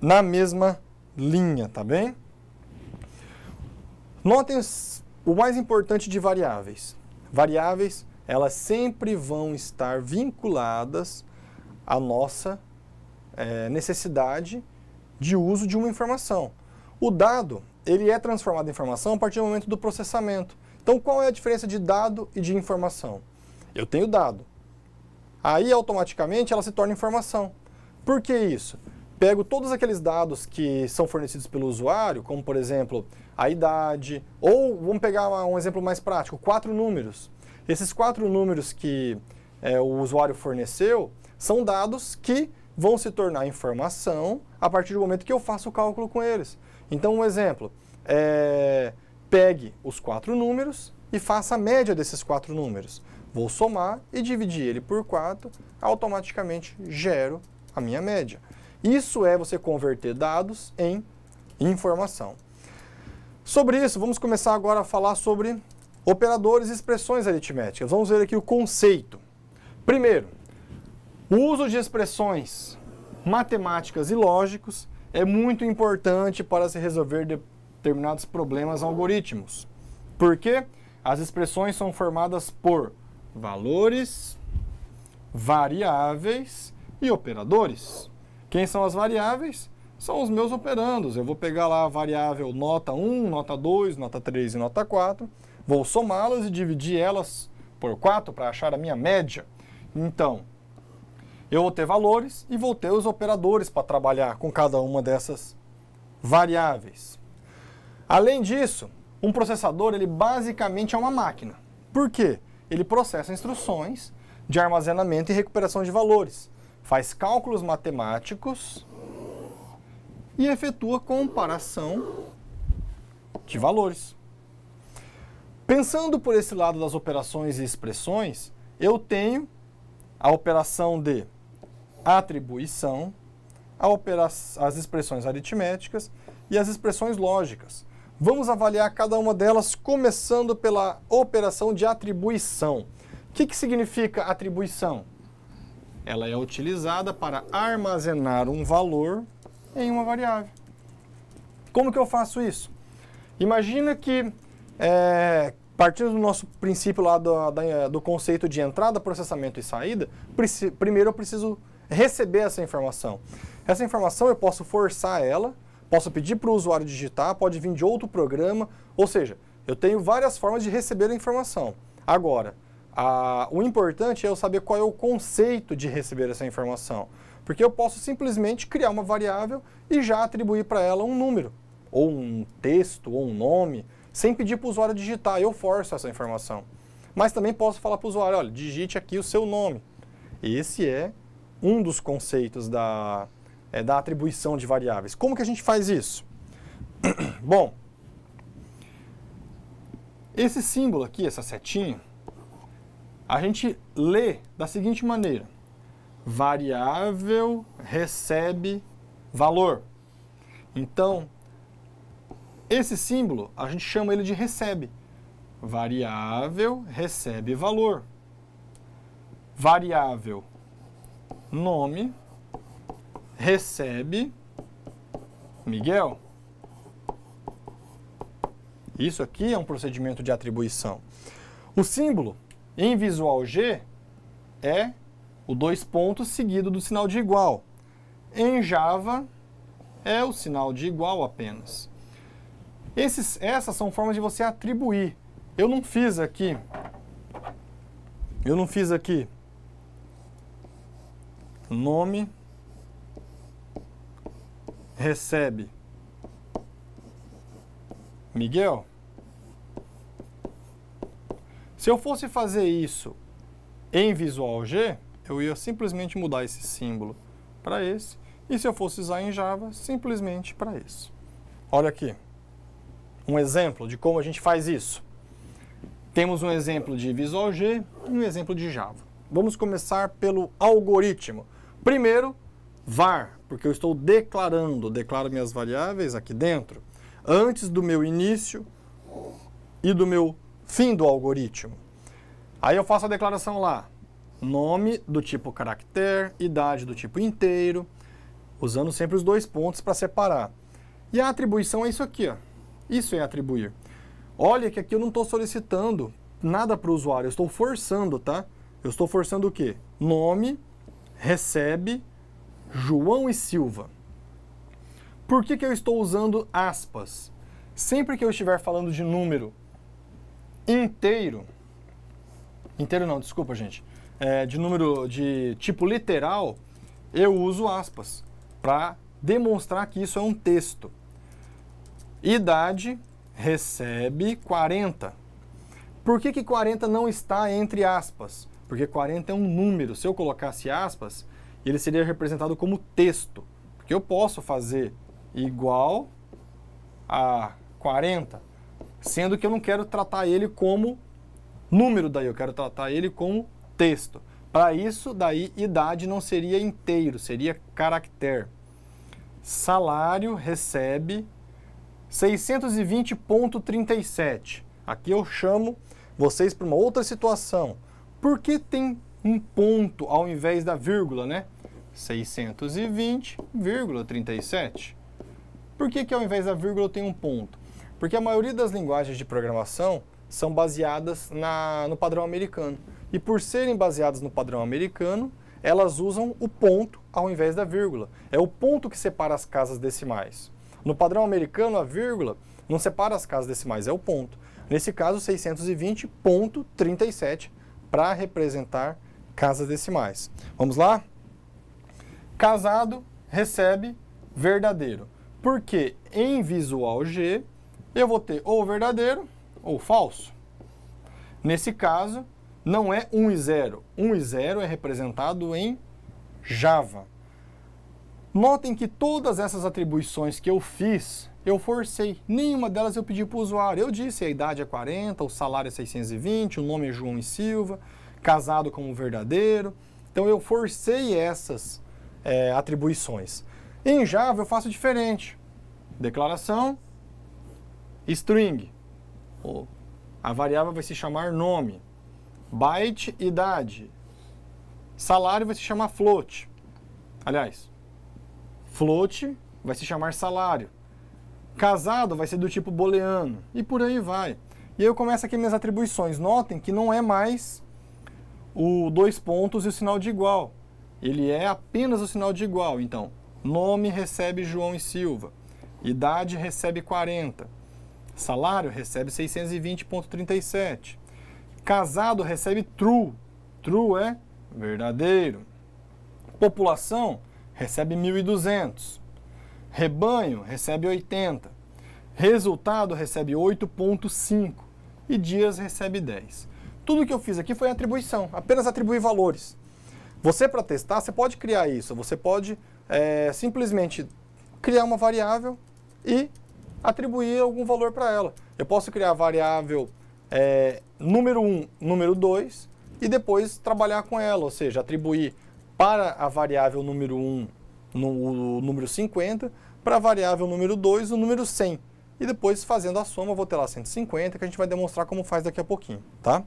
na mesma linha, tá bem? Notem o mais importante de variáveis. Variáveis, elas sempre vão estar vinculadas à nossa é, necessidade de uso de uma informação. O dado, ele é transformado em informação a partir do momento do processamento. Então, qual é a diferença de dado e de informação? Eu tenho dado. Aí, automaticamente, ela se torna informação. Por que isso? Pego todos aqueles dados que são fornecidos pelo usuário, como, por exemplo, a idade, ou, vamos pegar um exemplo mais prático, quatro números. Esses quatro números que é, o usuário forneceu são dados que vão se tornar informação a partir do momento que eu faço o cálculo com eles. Então, um exemplo, é, pegue os quatro números e faça a média desses quatro números. Vou somar e dividir ele por 4, automaticamente gero a minha média. Isso é você converter dados em informação. Sobre isso, vamos começar agora a falar sobre operadores e expressões aritméticas. Vamos ver aqui o conceito. Primeiro, o uso de expressões matemáticas e lógicos é muito importante para se resolver determinados problemas algorítmicos. Por quê? As expressões são formadas por valores, variáveis e operadores. Quem são as variáveis? São os meus operandos. Eu vou pegar lá a variável nota 1, nota 2, nota 3 e nota 4, vou somá-las e dividir elas por 4 para achar a minha média. Então, eu vou ter valores e vou ter os operadores para trabalhar com cada uma dessas variáveis. Além disso, um processador ele basicamente é uma máquina. Por quê? Ele processa instruções de armazenamento e recuperação de valores, faz cálculos matemáticos e efetua comparação de valores. Pensando por esse lado das operações e expressões, eu tenho a operação de atribuição, as expressões aritméticas e as expressões lógicas. Vamos avaliar cada uma delas, começando pela operação de atribuição. O que, que significa atribuição? Ela é utilizada para armazenar um valor em uma variável. Como que eu faço isso? Imagina que, é, partindo do nosso princípio lá do, do conceito de entrada, processamento e saída, primeiro eu preciso receber essa informação. Essa informação eu posso forçar ela, posso pedir para o usuário digitar, pode vir de outro programa, ou seja, eu tenho várias formas de receber a informação. Agora, a, o importante é eu saber qual é o conceito de receber essa informação, porque eu posso simplesmente criar uma variável e já atribuir para ela um número, ou um texto, ou um nome, sem pedir para o usuário digitar, eu forço essa informação. Mas também posso falar para o usuário, olha, digite aqui o seu nome. Esse é um dos conceitos da, é, da atribuição de variáveis. Como que a gente faz isso? (clears throat) Bom, esse símbolo aqui, essa setinha, a gente lê da seguinte maneira. Variável recebe valor. Então, esse símbolo, a gente chama ele de recebe. Variável recebe valor. Variável nome recebe Miguel. Isso aqui é um procedimento de atribuição. O símbolo em visual G é o dois pontos seguido do sinal de igual. Em Java é o sinal de igual apenas. Esses, essas são formas de você atribuir. Eu não fiz aqui. Eu não fiz aqui nome recebe Miguel. Se eu fosse fazer isso em Visual G, eu ia simplesmente mudar esse símbolo para esse. E se eu fosse usar em Java, simplesmente para isso. Olha aqui, um exemplo de como a gente faz isso. Temos um exemplo de Visual G e um exemplo de Java. Vamos começar pelo algoritmo. Primeiro, var, porque eu estou declarando, declaro minhas variáveis aqui dentro, antes do meu início e do meu fim do algoritmo. Aí eu faço a declaração lá, nome do tipo caractere, idade do tipo inteiro, usando sempre os dois pontos para separar. E a atribuição é isso aqui, ó. isso é atribuir. Olha que aqui eu não estou solicitando nada para o usuário, eu estou forçando, tá? Eu estou forçando o quê? Nome, recebe João e Silva. Por que, que eu estou usando aspas? Sempre que eu estiver falando de número inteiro, inteiro não, desculpa gente, é, de número de tipo literal, eu uso aspas para demonstrar que isso é um texto. Idade recebe 40. Por que, que 40 não está entre aspas? porque 40 é um número. Se eu colocasse aspas, ele seria representado como texto, porque eu posso fazer igual a 40, sendo que eu não quero tratar ele como número daí, eu quero tratar ele como texto. Para isso, daí, idade não seria inteiro, seria caractere. Salário recebe 620,37. Aqui eu chamo vocês para uma outra situação. Por que tem um ponto ao invés da vírgula, né? 620,37. Por que, que ao invés da vírgula tem um ponto? Porque a maioria das linguagens de programação são baseadas na, no padrão americano. E por serem baseadas no padrão americano, elas usam o ponto ao invés da vírgula. É o ponto que separa as casas decimais. No padrão americano, a vírgula não separa as casas decimais, é o ponto. Nesse caso, 620,37 para representar casas decimais. Vamos lá? Casado recebe verdadeiro. Porque em visual G eu vou ter ou verdadeiro ou falso. Nesse caso, não é 1 e 0. 1 e 0 é representado em Java. Notem que todas essas atribuições que eu fiz eu forcei. Nenhuma delas eu pedi para o usuário. Eu disse, a idade é 40, o salário é 620, o nome é João e Silva, casado como verdadeiro. Então eu forcei essas é, atribuições. Em Java eu faço diferente. Declaração, string. A variável vai se chamar nome. Byte, idade. Salário vai se chamar float. Aliás, float vai se chamar salário. Casado vai ser do tipo booleano e por aí vai. E aí eu começo aqui minhas atribuições. Notem que não é mais o dois pontos e o sinal de igual. Ele é apenas o sinal de igual. Então, nome recebe João e Silva. Idade recebe 40. Salário recebe 620,37. Casado recebe true. True é verdadeiro. População recebe 1.200. Rebanho recebe 80. Resultado recebe 8,5. E dias recebe 10. Tudo que eu fiz aqui foi atribuição, apenas atribuir valores. Você, para testar, você pode criar isso. Você pode é, simplesmente criar uma variável e atribuir algum valor para ela. Eu posso criar a variável é, número 1, número 2 e depois trabalhar com ela, ou seja, atribuir para a variável número 1 no, o número 50, para a variável número 2, o número 100. E depois, fazendo a soma, vou ter lá 150, que a gente vai demonstrar como faz daqui a pouquinho, tá?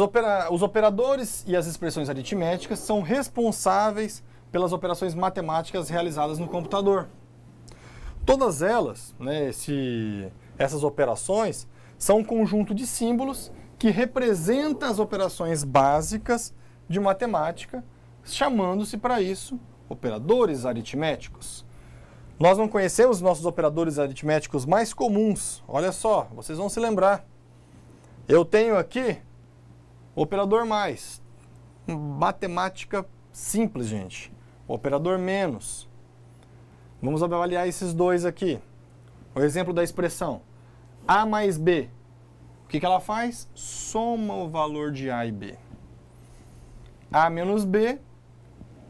Opera... os operadores e as expressões aritméticas são responsáveis pelas operações matemáticas realizadas no computador. Todas elas, né, esse... essas operações, são um conjunto de símbolos que representa as operações básicas de matemática chamando-se para isso operadores aritméticos. Nós não conhecemos nossos operadores aritméticos mais comuns. Olha só, vocês vão se lembrar. Eu tenho aqui operador mais, matemática simples, gente. Operador menos. Vamos avaliar esses dois aqui. O exemplo da expressão A mais B. O que, que ela faz? Soma o valor de A e B. A menos B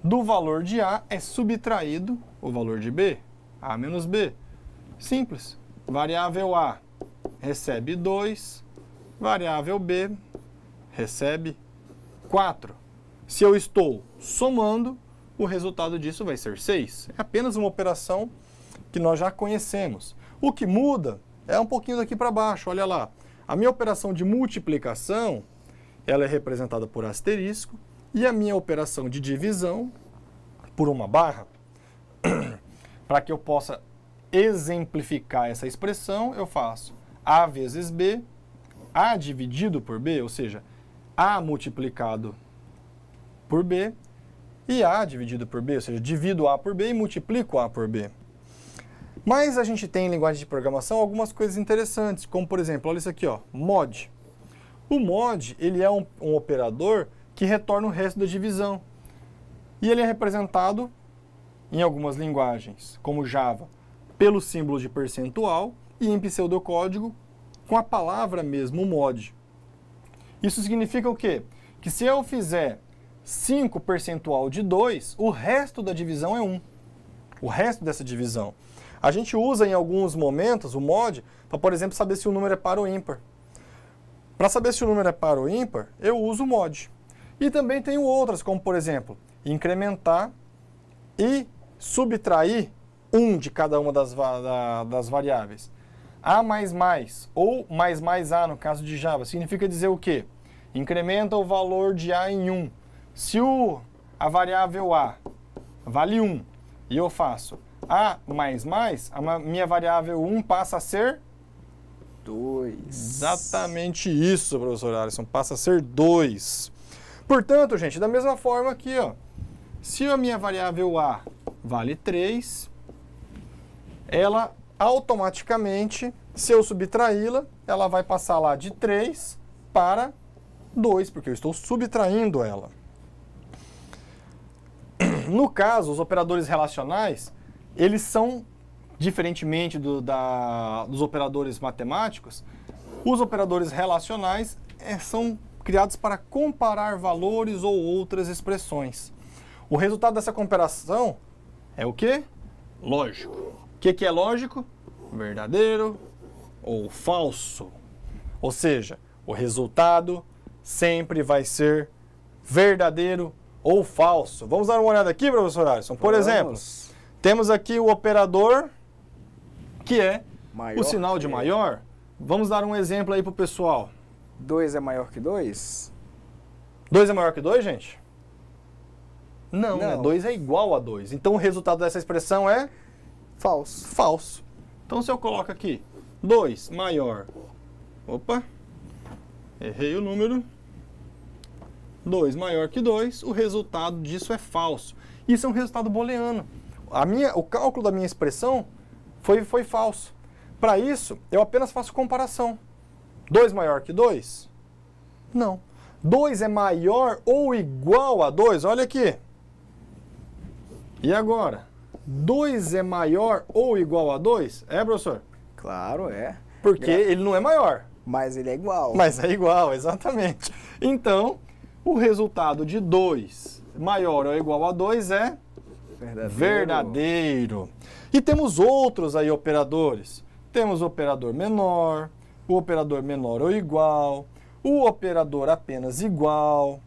do valor de A é subtraído o valor de B, A menos B. Simples. Variável A recebe 2, variável B recebe 4. Se eu estou somando, o resultado disso vai ser 6. É apenas uma operação que nós já conhecemos. O que muda é um pouquinho daqui para baixo, olha lá. A minha operação de multiplicação, ela é representada por asterisco, e a minha operação de divisão por uma barra, (clears throat) para que eu possa exemplificar essa expressão, eu faço A vezes B, A dividido por B, ou seja, A multiplicado por B, e A dividido por B, ou seja, divido A por B e multiplico A por B. Mas a gente tem em linguagem de programação algumas coisas interessantes, como por exemplo, olha isso aqui, ó, mod. O mod, ele é um, um operador que retorna o resto da divisão. E ele é representado em algumas linguagens, como Java, pelo símbolo de percentual e em pseudocódigo com a palavra mesmo, mod. Isso significa o quê? Que se eu fizer 5 percentual de 2, o resto da divisão é 1. O resto dessa divisão. A gente usa em alguns momentos o mod para, por exemplo, saber se o número é par ou ímpar. Para saber se o número é par ou ímpar, eu uso o mod. E também tenho outras, como por exemplo, incrementar e subtrair um de cada uma das, da, das variáveis. A mais mais ou mais mais A no caso de Java significa dizer o quê? Incrementa o valor de A em 1. Se o, a variável A vale 1 e eu faço A mais mais, a minha variável 1 passa a ser 2. Exatamente isso, professor Alisson, passa a ser 2. Portanto, gente, da mesma forma aqui, ó, se a minha variável A vale 3, ela automaticamente, se eu subtraí-la, ela vai passar lá de 3 para 2, porque eu estou subtraindo ela. (clears throat) No caso, os operadores relacionais, eles são, diferentemente do, da, dos operadores matemáticos, os operadores relacionais é, são criados para comparar valores ou outras expressões. O resultado dessa comparação é o quê? Lógico. O que, que é lógico? Verdadeiro ou falso. Ou seja, o resultado sempre vai ser verdadeiro ou falso. Vamos dar uma olhada aqui, professor Alisson. Por Vamos. exemplo, temos aqui o operador, que é maior o sinal de é. maior. Vamos dar um exemplo aí para o pessoal. 2 é maior que 2? 2 é maior que 2, gente? Não, 2 né? é igual a 2. Então o resultado dessa expressão é? Falso. Falso. Então se eu coloco aqui 2 maior. Opa! Errei o número. 2 maior que 2, o resultado disso é falso. Isso é um resultado booleano. A minha, o cálculo da minha expressão foi, foi falso. Para isso, eu apenas faço comparação. 2 maior que 2? Não. 2 é maior ou igual a 2? Olha aqui. E agora? 2 é maior ou igual a 2? É, professor? Claro, é. Porque Gra ele não é maior. Mas ele é igual. Mas é igual, exatamente. Então, o resultado de 2 maior ou igual a 2 é verdadeiro. verdadeiro. E temos outros aí operadores. Temos operador menor, o operador menor ou igual, o operador apenas igual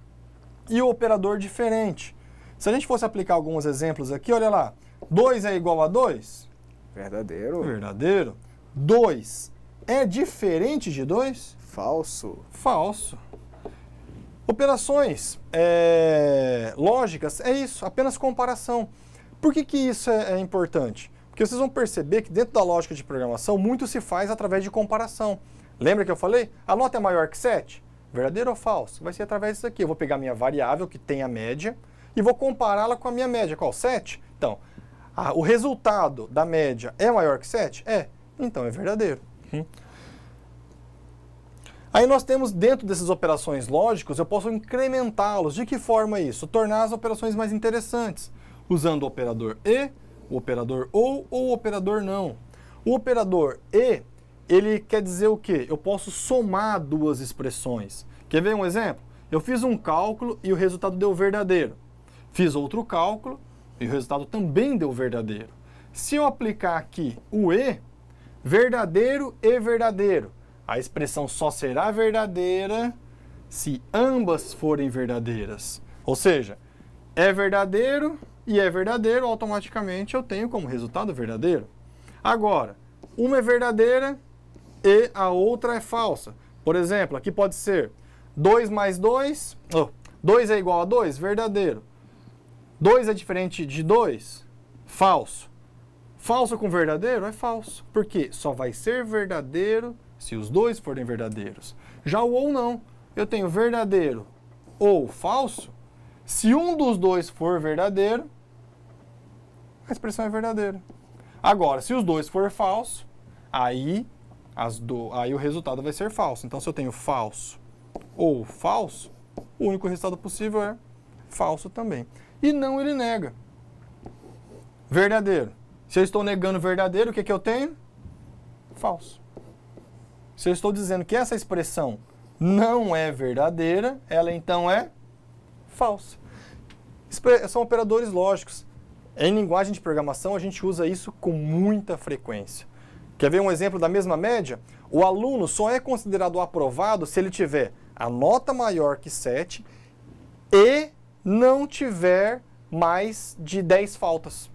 e o operador diferente. Se a gente fosse aplicar alguns exemplos aqui, olha lá. 2 é igual a 2? Verdadeiro. Verdadeiro. 2 é diferente de 2? Falso. Falso. Operações é, lógicas é isso, apenas comparação. Por que, que isso é, é importante? Porque vocês vão perceber que dentro da lógica de programação, muito se faz através de comparação. Lembra que eu falei? A nota é maior que 7? Verdadeiro ou falso? Vai ser através disso aqui. Eu vou pegar minha variável, que tem a média, e vou compará-la com a minha média. Qual? 7? Então, a, o resultado da média é maior que 7? É. Então, é verdadeiro. Uhum. Aí nós temos dentro dessas operações lógicos, eu posso incrementá-los. De que forma isso? Tornar as operações mais interessantes, usando o operador e, o operador ou ou o operador não. O operador e ele quer dizer o quê? Eu posso somar duas expressões. Quer ver um exemplo? Eu fiz um cálculo e o resultado deu verdadeiro. Fiz outro cálculo e o resultado também deu verdadeiro. Se eu aplicar aqui o E, verdadeiro e verdadeiro, a expressão só será verdadeira se ambas forem verdadeiras. Ou seja, é verdadeiro e é verdadeiro, automaticamente eu tenho como resultado verdadeiro. Agora, uma é verdadeira e a outra é falsa. Por exemplo, aqui pode ser 2 mais 2, oh, 2 é igual a 2, verdadeiro. 2 é diferente de 2, falso. Falso com verdadeiro é falso, porque só vai ser verdadeiro se os dois forem verdadeiros. Já o ou não, eu tenho verdadeiro ou falso, se um dos dois for verdadeiro, a expressão é verdadeira. Agora, se os dois for falso, aí as do... Aí o resultado vai ser falso. Então, se eu tenho falso ou falso, o único resultado possível é falso também. E não ele nega. Verdadeiro. Se eu estou negando verdadeiro, o que, que eu tenho? Falso. Se eu estou dizendo que essa expressão não é verdadeira, ela então é falsa. São operadores lógicos. Em linguagem de programação, a gente usa isso com muita frequência. Quer ver um exemplo da mesma média? O aluno só é considerado aprovado se ele tiver a nota maior que 7 e não tiver mais de 10 faltas.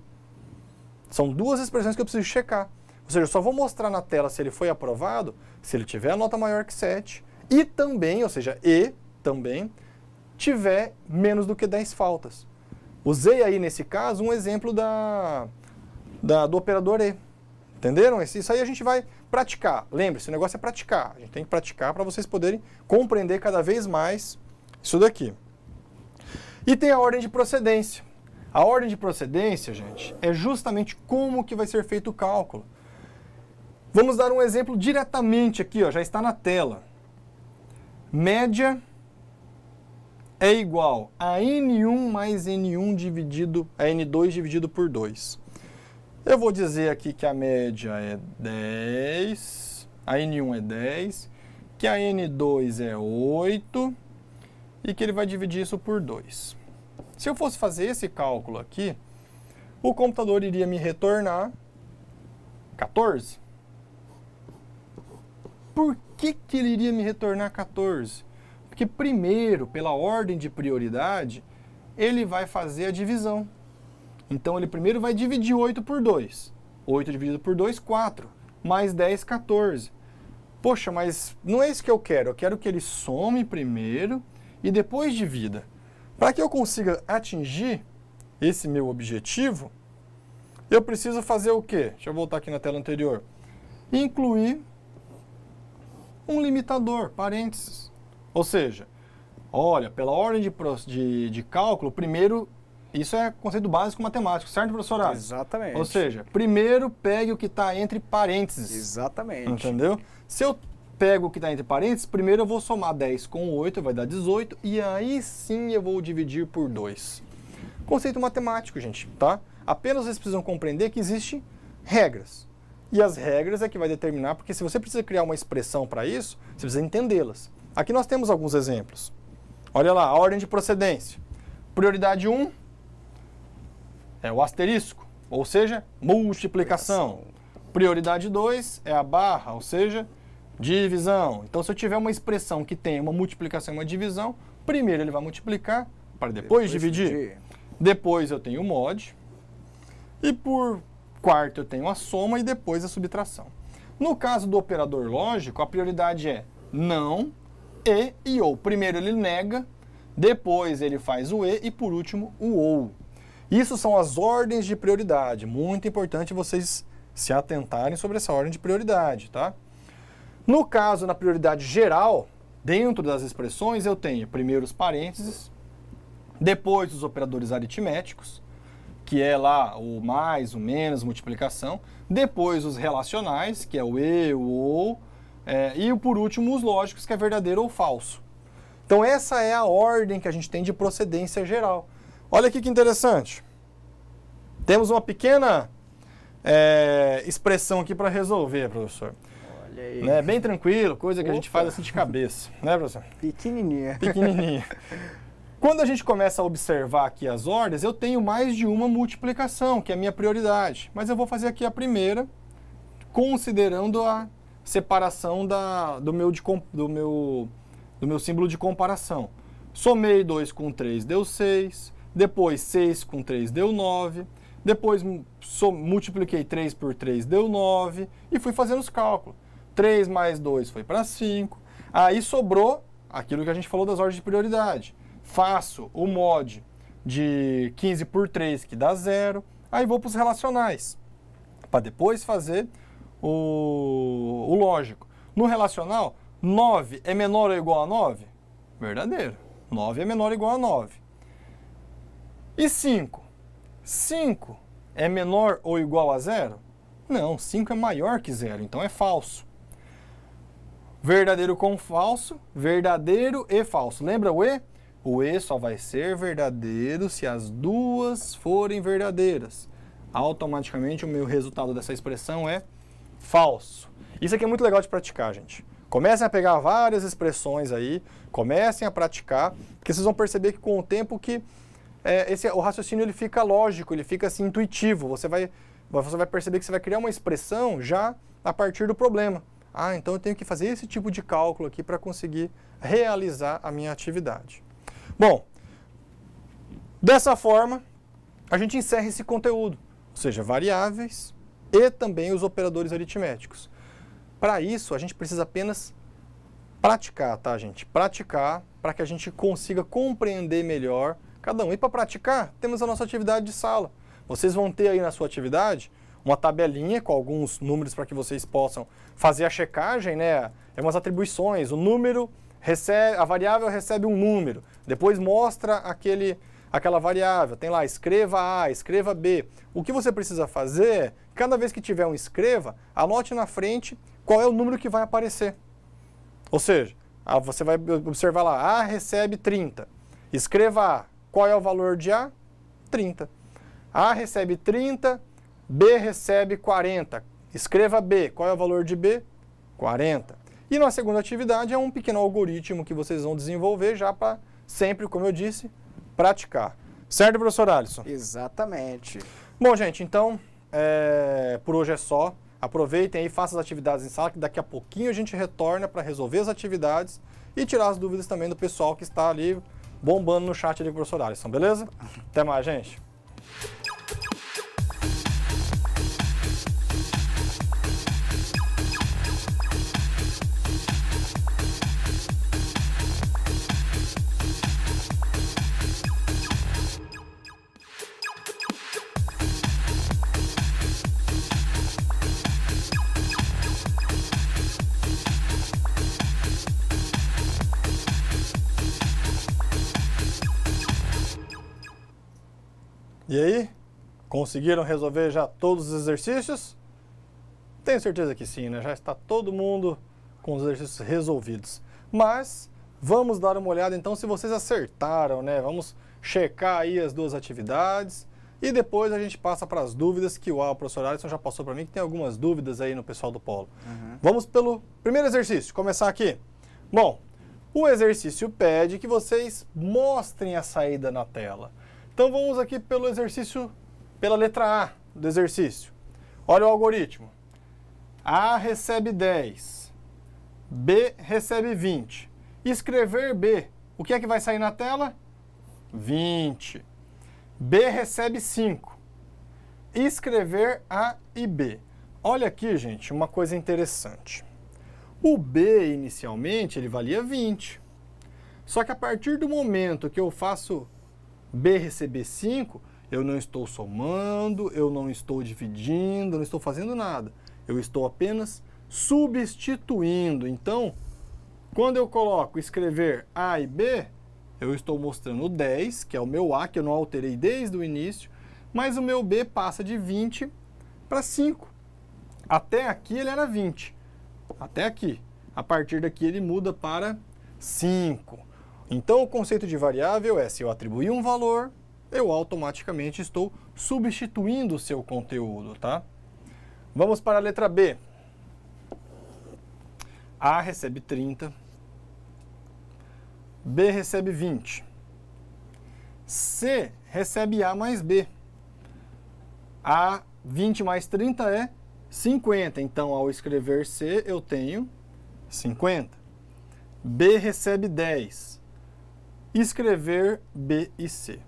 São duas expressões que eu preciso checar. Ou seja, eu só vou mostrar na tela se ele foi aprovado se ele tiver a nota maior que 7 e também, ou seja, e também, tiver menos do que 10 faltas. Usei aí, nesse caso, um exemplo da, da do operador E. Entenderam? Isso aí a gente vai praticar. Lembre-se, o negócio é praticar. A gente tem que praticar para vocês poderem compreender cada vez mais isso daqui. E tem a ordem de procedência. A ordem de procedência, gente, é justamente como que vai ser feito o cálculo. Vamos dar um exemplo diretamente aqui, ó, já está na tela. Média é igual a N1 mais N1 dividido, a N2 dividido por 2. Eu vou dizer aqui que a média é 10, a N1 é 10, que a N2 é 8 e que ele vai dividir isso por 2. Se eu fosse fazer esse cálculo aqui, o computador iria me retornar 14. Por que, que ele iria me retornar 14? Porque primeiro, pela ordem de prioridade, ele vai fazer a divisão. Então ele primeiro vai dividir 8 por 2. 8 dividido por 2, 4. Mais 10, 14. Poxa, mas não é isso que eu quero. Eu quero que ele some primeiro e depois divida. Para que eu consiga atingir esse meu objetivo, eu preciso fazer o quê? Deixa eu voltar aqui na tela anterior. Incluir um limitador, parênteses. Ou seja, olha, pela ordem de, de, de cálculo, primeiro isso é conceito básico matemático, certo, professor Exatamente. Ou seja, primeiro pegue o que está entre parênteses. Exatamente. Entendeu? Se eu pego o que está entre parênteses, primeiro eu vou somar 10 com 8, vai dar 18, e aí sim eu vou dividir por 2. Conceito matemático, gente, tá? Apenas vocês precisam compreender que existem regras. E as regras é que vai determinar, porque se você precisa criar uma expressão para isso, você precisa entendê-las. Aqui nós temos alguns exemplos. Olha lá, a ordem de procedência. Prioridade 1, é o asterisco, ou seja, multiplicação. Prioridade 2 é a barra, ou seja, divisão. Então, se eu tiver uma expressão que tem uma multiplicação e uma divisão, primeiro ele vai multiplicar para depois, depois dividir. dividir. Depois eu tenho o mod. E por quarto eu tenho a soma e depois a subtração. No caso do operador lógico, a prioridade é não, e e ou. Primeiro ele nega, depois ele faz o e e por último o ou. Isso são as ordens de prioridade. Muito importante vocês se atentarem sobre essa ordem de prioridade, tá? No caso, na prioridade geral, dentro das expressões, eu tenho primeiro os parênteses, depois os operadores aritméticos, que é lá o mais, o menos, multiplicação, depois os relacionais, que é o e, o ou, é, e por último os lógicos, que é verdadeiro ou falso. Então essa é a ordem que a gente tem de procedência geral. Olha aqui que interessante. Temos uma pequena é, expressão aqui para resolver, professor. Olha aí. Né? Bem tranquilo, coisa que Opa. a gente faz assim de cabeça, (laughs) né, professor? Pequenininha. Pequenininha. Quando a gente começa a observar aqui as ordens, eu tenho mais de uma multiplicação, que é a minha prioridade. Mas eu vou fazer aqui a primeira, considerando a separação da, do, meu de, do, meu, do meu símbolo de comparação. Somei 2 com 3, deu 6 depois 6 com 3 deu 9, depois so, multipliquei 3 por 3 deu 9 e fui fazendo os cálculos. 3 mais 2 foi para 5, aí sobrou aquilo que a gente falou das ordens de prioridade. Faço o mod de 15 por 3 que dá 0, aí vou para os relacionais, para depois fazer o, o lógico. No relacional, 9 é menor ou igual a 9? Verdadeiro. 9 é menor ou igual a 9. E 5? 5 é menor ou igual a zero? Não, 5 é maior que zero, então é falso. Verdadeiro com falso, verdadeiro e falso. Lembra o E? O E só vai ser verdadeiro se as duas forem verdadeiras. Automaticamente o meu resultado dessa expressão é falso. Isso aqui é muito legal de praticar, gente. Comecem a pegar várias expressões aí, comecem a praticar, porque vocês vão perceber que com o tempo que é, esse, é, o raciocínio ele fica lógico, ele fica assim, intuitivo. Você vai, você vai perceber que você vai criar uma expressão já a partir do problema. Ah, então eu tenho que fazer esse tipo de cálculo aqui para conseguir realizar a minha atividade. Bom, dessa forma, a gente encerra esse conteúdo, ou seja, variáveis e também os operadores aritméticos. Para isso, a gente precisa apenas praticar, tá, gente? Praticar para que a gente consiga compreender melhor cada um. E para praticar, temos a nossa atividade de sala. Vocês vão ter aí na sua atividade uma tabelinha com alguns números para que vocês possam fazer a checagem, né? É umas atribuições, o número recebe, a variável recebe um número, depois mostra aquele, aquela variável, tem lá escreva A, escreva B. O que você precisa fazer, cada vez que tiver um escreva, anote na frente qual é o número que vai aparecer. Ou seja, você vai observar lá, A recebe 30, escreva A, qual é o valor de A? 30. A recebe 30, B recebe 40. Escreva B. Qual é o valor de B? 40. E na segunda atividade é um pequeno algoritmo que vocês vão desenvolver já para sempre, como eu disse, praticar. Certo, professor Alisson? Exatamente. Bom, gente, então é, por hoje é só. Aproveitem aí, façam as atividades em sala, que daqui a pouquinho a gente retorna para resolver as atividades e tirar as dúvidas também do pessoal que está ali bombando no chat ali com o professor Alisson, beleza? Até mais, gente. E aí? Conseguiram resolver já todos os exercícios? Tenho certeza que sim, né? Já está todo mundo com os exercícios resolvidos. Mas vamos dar uma olhada então se vocês acertaram, né? Vamos checar aí as duas atividades e depois a gente passa para as dúvidas que o, professor Alisson já passou para mim, que tem algumas dúvidas aí no pessoal do polo. Uhum. Vamos pelo primeiro exercício, começar aqui. Bom, o exercício pede que vocês mostrem a saída na tela. Então vamos aqui pelo exercício, pela letra A do exercício. Olha o algoritmo. A recebe 10, B recebe 20. Escrever B, o que é que vai sair na tela? 20. B recebe 5. Escrever A e B. Olha aqui, gente, uma coisa interessante. O B, inicialmente, ele valia 20. Só que a partir do momento que eu faço B receber 5, eu não estou somando, eu não estou dividindo, não estou fazendo nada. Eu estou apenas substituindo. Então, quando eu coloco escrever A e B, eu estou mostrando 10, que é o meu A, que eu não alterei desde o início, mas o meu B passa de 20 para 5. Até aqui ele era 20. Até aqui. A partir daqui ele muda para 5. Então, o conceito de variável é se eu atribuir um valor, eu automaticamente estou substituindo o seu conteúdo, tá? Vamos para a letra B. A recebe 30, B recebe 20, C recebe A mais B. A 20 mais 30 é 50, então ao escrever C eu tenho 50. B recebe 10, escrever B e C.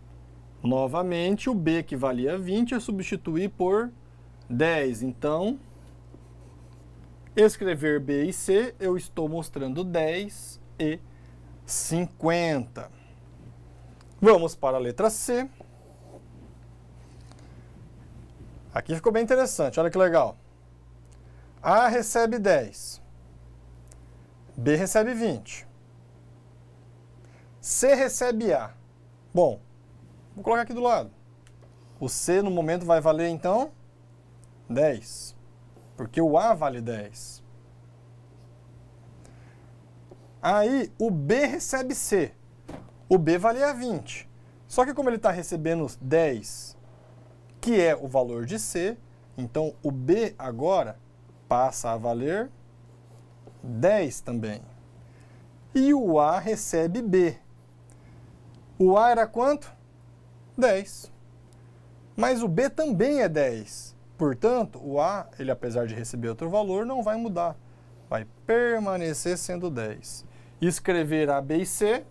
Novamente, o B que valia 20 eu é substituí por 10. Então, escrever B e C, eu estou mostrando 10 e 50. Vamos para a letra C. Aqui ficou bem interessante, olha que legal. A recebe 10. B recebe 20. C recebe A. Bom, vou colocar aqui do lado. O C no momento vai valer então 10, porque o A vale 10. Aí o B recebe C. O B valia 20. Só que como ele está recebendo 10, que é o valor de C, então o B agora passa a valer 10 também. E o A recebe B. O A era quanto? 10. Mas o B também é 10. Portanto, o A, ele apesar de receber outro valor, não vai mudar. Vai permanecer sendo 10. Escrever A, B e C,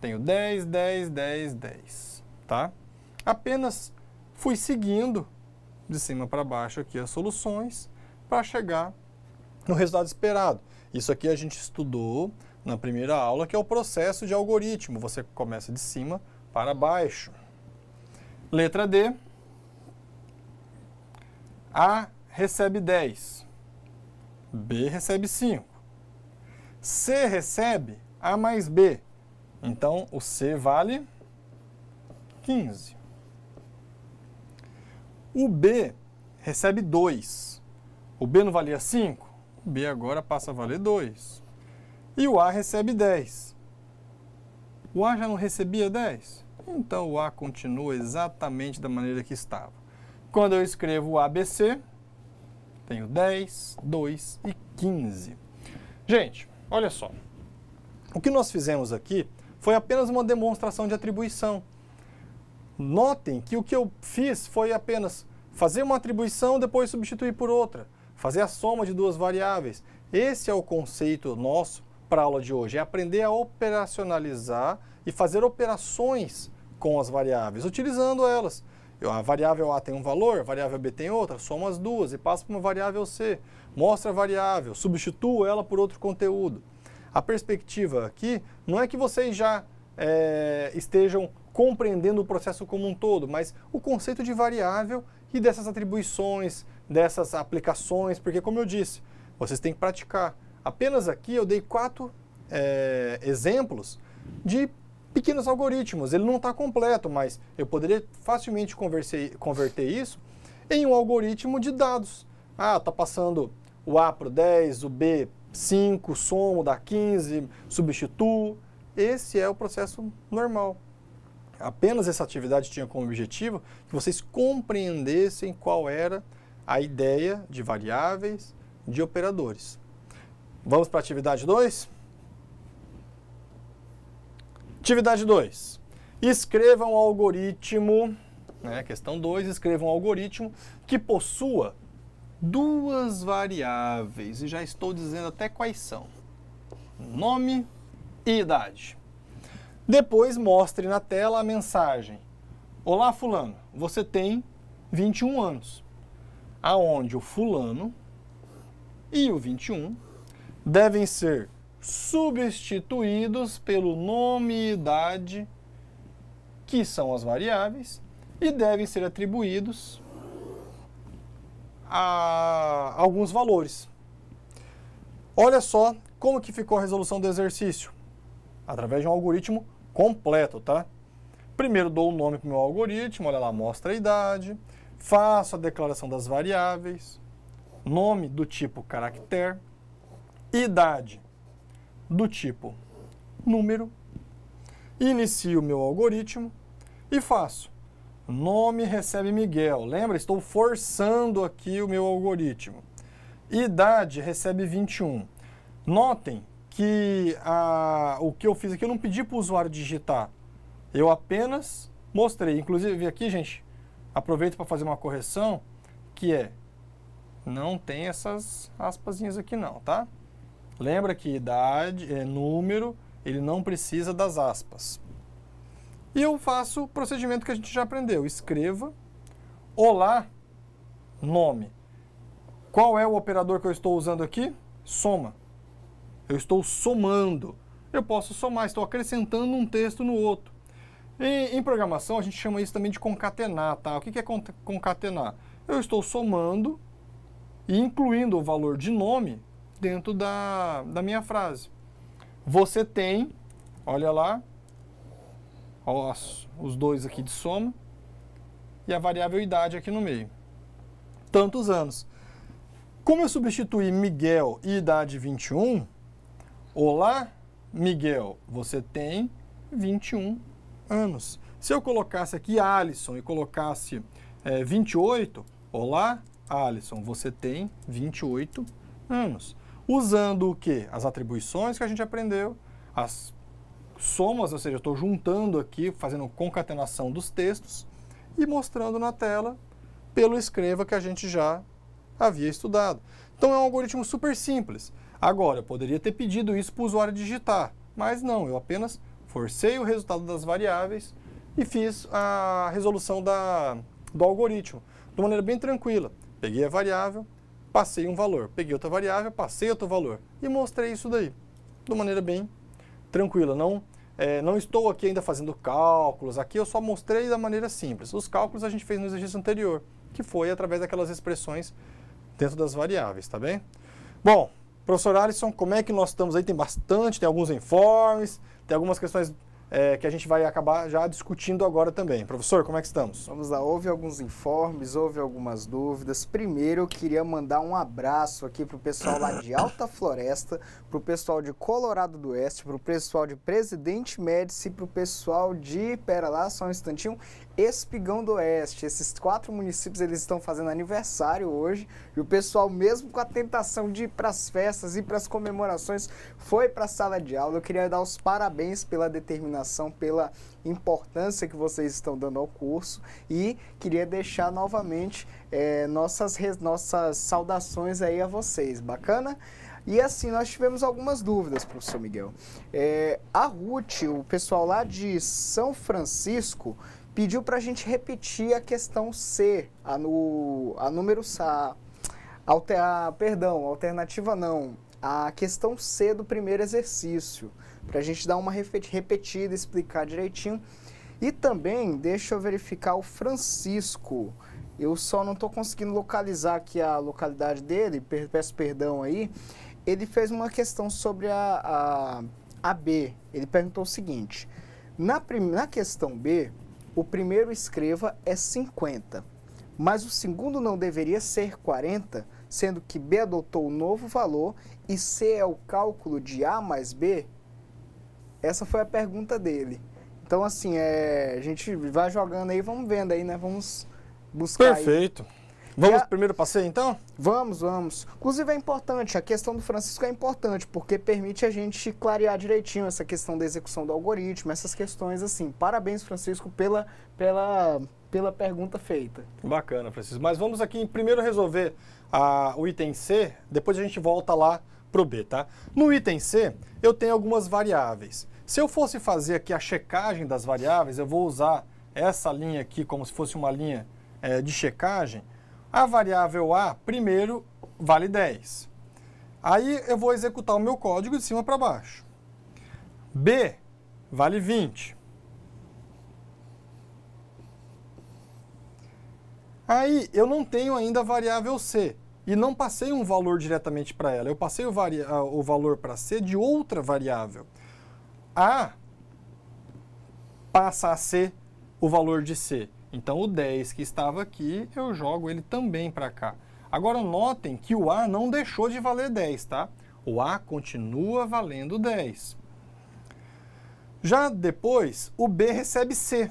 tenho 10, 10, 10, 10. Tá? Apenas fui seguindo de cima para baixo aqui as soluções para chegar no resultado esperado. Isso aqui a gente estudou na primeira aula, que é o processo de algoritmo. Você começa de cima para baixo. Letra D. A recebe 10. B recebe 5. C recebe A mais B. Então, o C vale 15. O B recebe 2. O B não valia 5? O B agora passa a valer 2 e o A recebe 10. O A já não recebia 10? Então o A continua exatamente da maneira que estava. Quando eu escrevo o ABC, tenho 10, 2 e 15. Gente, olha só. O que nós fizemos aqui foi apenas uma demonstração de atribuição. Notem que o que eu fiz foi apenas fazer uma atribuição, depois substituir por outra, fazer a soma de duas variáveis. Esse é o conceito nosso para a aula de hoje, é aprender a operacionalizar e fazer operações com as variáveis, utilizando elas. A variável A tem um valor, a variável B tem outra, soma as duas e passa para uma variável C. Mostra a variável, substitua ela por outro conteúdo. A perspectiva aqui não é que vocês já é, estejam compreendendo o processo como um todo, mas o conceito de variável e dessas atribuições, dessas aplicações, porque como eu disse, vocês têm que praticar. Apenas aqui eu dei quatro é, exemplos de pequenos algoritmos. Ele não está completo, mas eu poderia facilmente converter, isso em um algoritmo de dados. Ah, está passando o A para o 10, o B 5, somo, dá 15, substituo. Esse é o processo normal. Apenas essa atividade tinha como objetivo que vocês compreendessem qual era a ideia de variáveis de operadores. Vamos para a atividade 2? Atividade 2. Escreva um algoritmo, né, questão 2, escreva um algoritmo que possua duas variáveis, e já estou dizendo até quais são, nome e idade. Depois mostre na tela a mensagem, Olá fulano, você tem 21 anos, aonde o fulano e o 21 devem ser substituídos pelo nome e idade, que são as variáveis, e devem ser atribuídos a alguns valores. Olha só como que ficou a resolução do exercício. Através de um algoritmo completo, tá? Primeiro dou o um nome para o meu algoritmo, olha lá, mostra a idade, faço a declaração das variáveis, nome do tipo caractere, idade do tipo número, inicio meu algoritmo e faço. Nome recebe Miguel. Lembra? Estou forçando aqui o meu algoritmo. Idade recebe 21. Notem que a, o que eu fiz aqui, eu não pedi para o usuário digitar. Eu apenas mostrei. Inclusive aqui, gente, aproveito para fazer uma correção, que é, não tem essas aspasinhas aqui não, tá? Lembra que idade é número, ele não precisa das aspas. E eu faço o procedimento que a gente já aprendeu. Escreva, olá, nome. Qual é o operador que eu estou usando aqui? Soma. Eu estou somando. Eu posso somar, estou acrescentando um texto no outro. E, em programação, a gente chama isso também de concatenar, tá? O que é concatenar? Eu estou somando e incluindo o valor de nome dentro da, da minha frase. Você tem, olha lá, os os dois aqui de soma, e a variável idade aqui no meio. Tantos anos. Como eu substituí Miguel e idade 21, olá, Miguel, você tem 21 anos. Se eu colocasse aqui Alisson e colocasse é, eh, 28, olá, Alisson, você tem 28 anos usando o quê? As atribuições que a gente aprendeu, as somas, ou seja, estou juntando aqui, fazendo concatenação dos textos e mostrando na tela pelo escreva que a gente já havia estudado. Então é um algoritmo super simples. Agora, eu poderia ter pedido isso para o usuário digitar, mas não, eu apenas forcei o resultado das variáveis e fiz a resolução da, do algoritmo, de maneira bem tranquila. Peguei a variável, passei um valor, peguei outra variável, passei outro valor e mostrei isso daí, de maneira bem tranquila, não é, não estou aqui ainda fazendo cálculos, aqui eu só mostrei da maneira simples. Os cálculos a gente fez no exercício anterior, que foi através daquelas expressões dentro das variáveis, tá bem? Bom, professor Alisson, como é que nós estamos aí? Tem bastante, tem alguns informes, tem algumas questões é, que a gente vai acabar já discutindo agora também. Professor, como é que estamos? Vamos lá, houve alguns informes, houve algumas dúvidas. Primeiro, eu queria mandar um abraço aqui para o pessoal lá de Alta Floresta, para o pessoal de Colorado do Oeste, para o pessoal de Presidente Médici, para o pessoal de, pera lá, só um instantinho, Espigão do Oeste. Esses quatro municípios eles estão fazendo aniversário hoje e o pessoal, mesmo com a tentação de ir para as festas e para as comemorações, foi para a sala de aula. Eu queria dar os parabéns pela determinação coordenação, pela importância que vocês estão dando ao curso e queria deixar novamente é, nossas, nossas saudações aí a vocês, bacana? E assim, nós tivemos algumas dúvidas, professor Miguel. É, a Ruth, o pessoal lá de São Francisco, pediu para a gente repetir a questão C, a, no, a número a, a, ah, perdão, alternativa não, a questão C do primeiro exercício para a gente dar uma repetida, explicar direitinho. E também, deixa eu verificar o Francisco. Eu só não estou conseguindo localizar aqui a localidade dele, peço perdão aí. Ele fez uma questão sobre a, a, a B. Ele perguntou o seguinte: na, na questão B, o primeiro escreva é 50, mas o segundo não deveria ser 40, sendo que B adotou o um novo valor e C é o cálculo de A mais B? Essa foi a pergunta dele. Então, assim, é, a gente vai jogando aí, vamos vendo aí, né? Vamos buscar Perfeito. Aí. Vamos primeiro passeio, então? Vamos, vamos. Inclusive é importante, a questão do Francisco é importante, porque permite a gente clarear direitinho essa questão da execução do algoritmo, essas questões assim. Parabéns, Francisco, pela, pela, pela pergunta feita. Bacana, Francisco. Mas vamos aqui primeiro resolver a, o item C, depois a gente volta lá pro B, tá? No item C, eu tenho algumas variáveis. Se eu fosse fazer aqui a checagem das variáveis, eu vou usar essa linha aqui como se fosse uma linha é, de checagem. A variável A, primeiro, vale 10. Aí eu vou executar o meu código de cima para baixo. B vale 20. Aí eu não tenho ainda a variável C e não passei um valor diretamente para ela. Eu passei o, o valor para C de outra variável. A passa a ser o valor de C. Então o 10 que estava aqui, eu jogo ele também para cá. Agora notem que o A não deixou de valer 10, tá? O A continua valendo 10. Já depois, o B recebe C.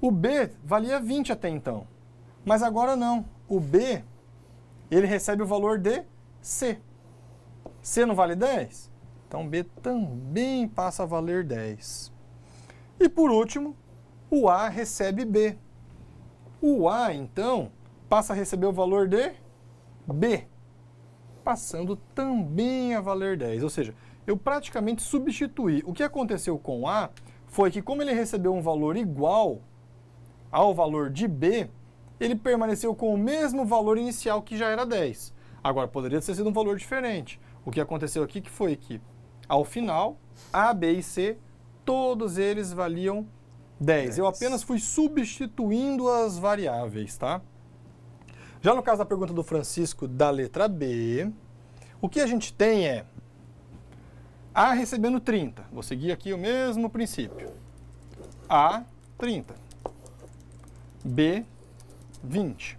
O B valia 20 até então, mas agora não. O B, ele recebe o valor de C. C não vale 10? Então B também passa a valer 10. E por último, o A recebe B. O A, então, passa a receber o valor de B, passando também a valer 10. Ou seja, eu praticamente substituí. O que aconteceu com A foi que como ele recebeu um valor igual ao valor de B, ele permaneceu com o mesmo valor inicial que já era 10. Agora, poderia ter sido um valor diferente. O que aconteceu aqui que foi que ao final, A, B e C, todos eles valiam 10. 10. Eu apenas fui substituindo as variáveis, tá? Já no caso da pergunta do Francisco da letra B, o que a gente tem é A recebendo 30. Vou seguir aqui o mesmo princípio. A, 30. B, 20.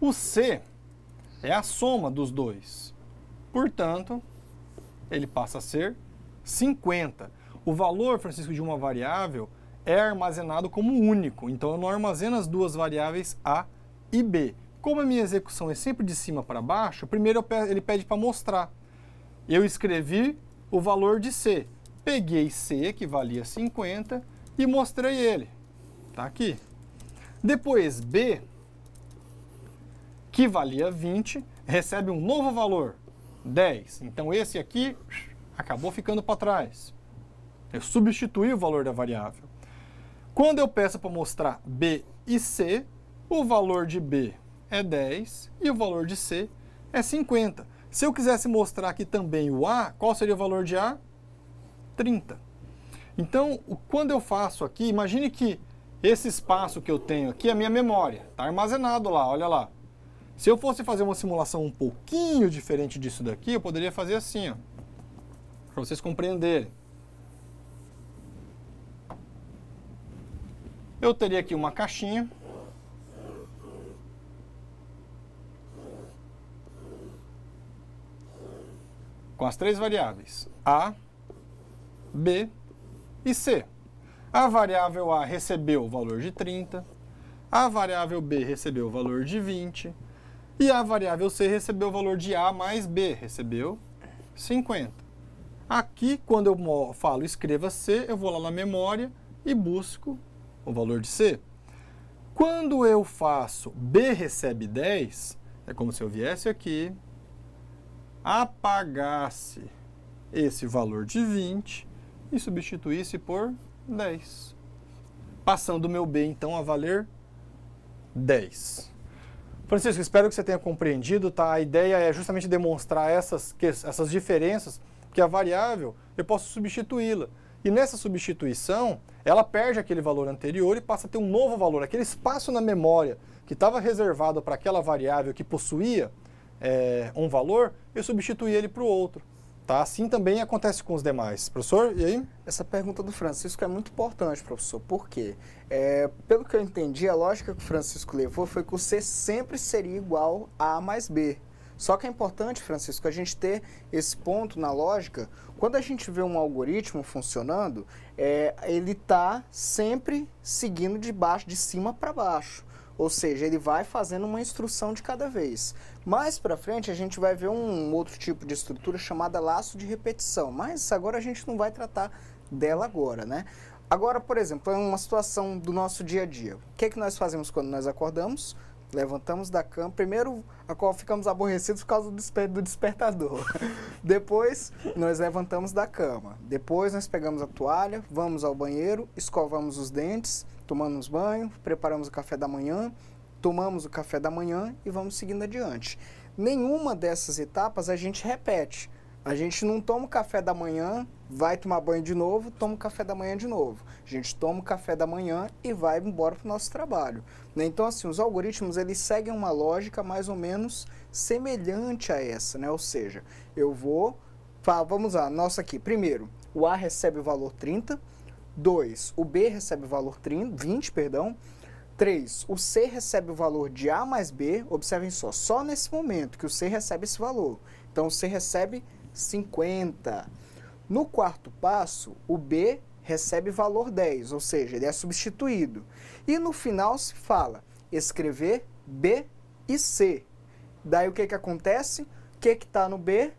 O C é a soma dos dois. Portanto, ele passa a ser 50. O valor, Francisco, de uma variável é armazenado como único, então eu não armazeno as duas variáveis A e B. Como a minha execução é sempre de cima para baixo, primeiro ele pede para mostrar. Eu escrevi o valor de C, peguei C, que valia 50, e mostrei ele. Está aqui. Depois B, que valia 20, recebe um novo valor, 10. Então esse aqui acabou ficando para trás. Eu substituí o valor da variável. Quando eu peço para mostrar B e C, o valor de B é 10 e o valor de C é 50. Se eu quisesse mostrar aqui também o A, qual seria o valor de A? 30. Então, quando eu faço aqui, imagine que esse espaço que eu tenho aqui é a minha memória. Está armazenado lá, olha lá. Se eu fosse fazer uma simulação um pouquinho diferente disso daqui, eu poderia fazer assim, para vocês compreenderem. Eu teria aqui uma caixinha. Com as três variáveis, A, B e C. A variável A recebeu o valor de 30, a variável B recebeu o valor de 20, e a variável C recebeu o valor de A mais B, recebeu 50. Aqui, quando eu falo escreva C, eu vou lá na memória e busco o valor de C. Quando eu faço B recebe 10, é como se eu viesse aqui, apagasse esse valor de 20 e substituísse por 10. Passando o meu B, então, a valer 10. Francisco, espero que você tenha compreendido, tá? A ideia é justamente demonstrar essas, essas diferenças, porque a variável eu posso substituí-la. E nessa substituição, ela perde aquele valor anterior e passa a ter um novo valor. Aquele espaço na memória que estava reservado para aquela variável que possuía é, um valor, eu substituí ele para o outro. Tá? Assim também acontece com os demais. Professor, e aí? Essa pergunta do Francisco é muito importante, professor. Por quê? É, pelo que eu entendi, a lógica que o Francisco levou foi que o C sempre seria igual a A mais B. Só que é importante, Francisco, a gente ter esse ponto na lógica. Quando a gente vê um algoritmo funcionando, é, ele está sempre seguindo de baixo, de cima para baixo. Ou seja, ele vai fazendo uma instrução de cada vez. Mais para frente a gente vai ver um outro tipo de estrutura chamada laço de repetição, mas agora a gente não vai tratar dela agora, né? Agora, por exemplo, é uma situação do nosso dia a dia. O que é que nós fazemos quando nós acordamos? Levantamos da cama. Primeiro, a qual ficamos aborrecidos por causa do, desper do despertador. (laughs) Depois, nós levantamos da cama. Depois, nós pegamos a toalha, vamos ao banheiro, escovamos os dentes tomamos banho, preparamos o café da manhã, tomamos o café da manhã e vamos seguindo adiante. Nenhuma dessas etapas a gente repete. A gente não toma o café da manhã, vai tomar banho de novo, toma o café da manhã de novo. A gente toma o café da manhã e vai embora para o nosso trabalho. Né? Então, assim, os algoritmos eles seguem uma lógica mais ou menos semelhante a essa, né? Ou seja, eu vou, vamos lá, nossa aqui. Primeiro, o A recebe o valor 30, 2. O B recebe o valor 30, 20, perdão. 3. O C recebe o valor de A mais B. Observem só, só nesse momento que o C recebe esse valor. Então, o C recebe 50. No quarto passo, o B recebe valor 10, ou seja, ele é substituído. E no final se fala escrever B e C. Daí o que, que acontece? O que está no B?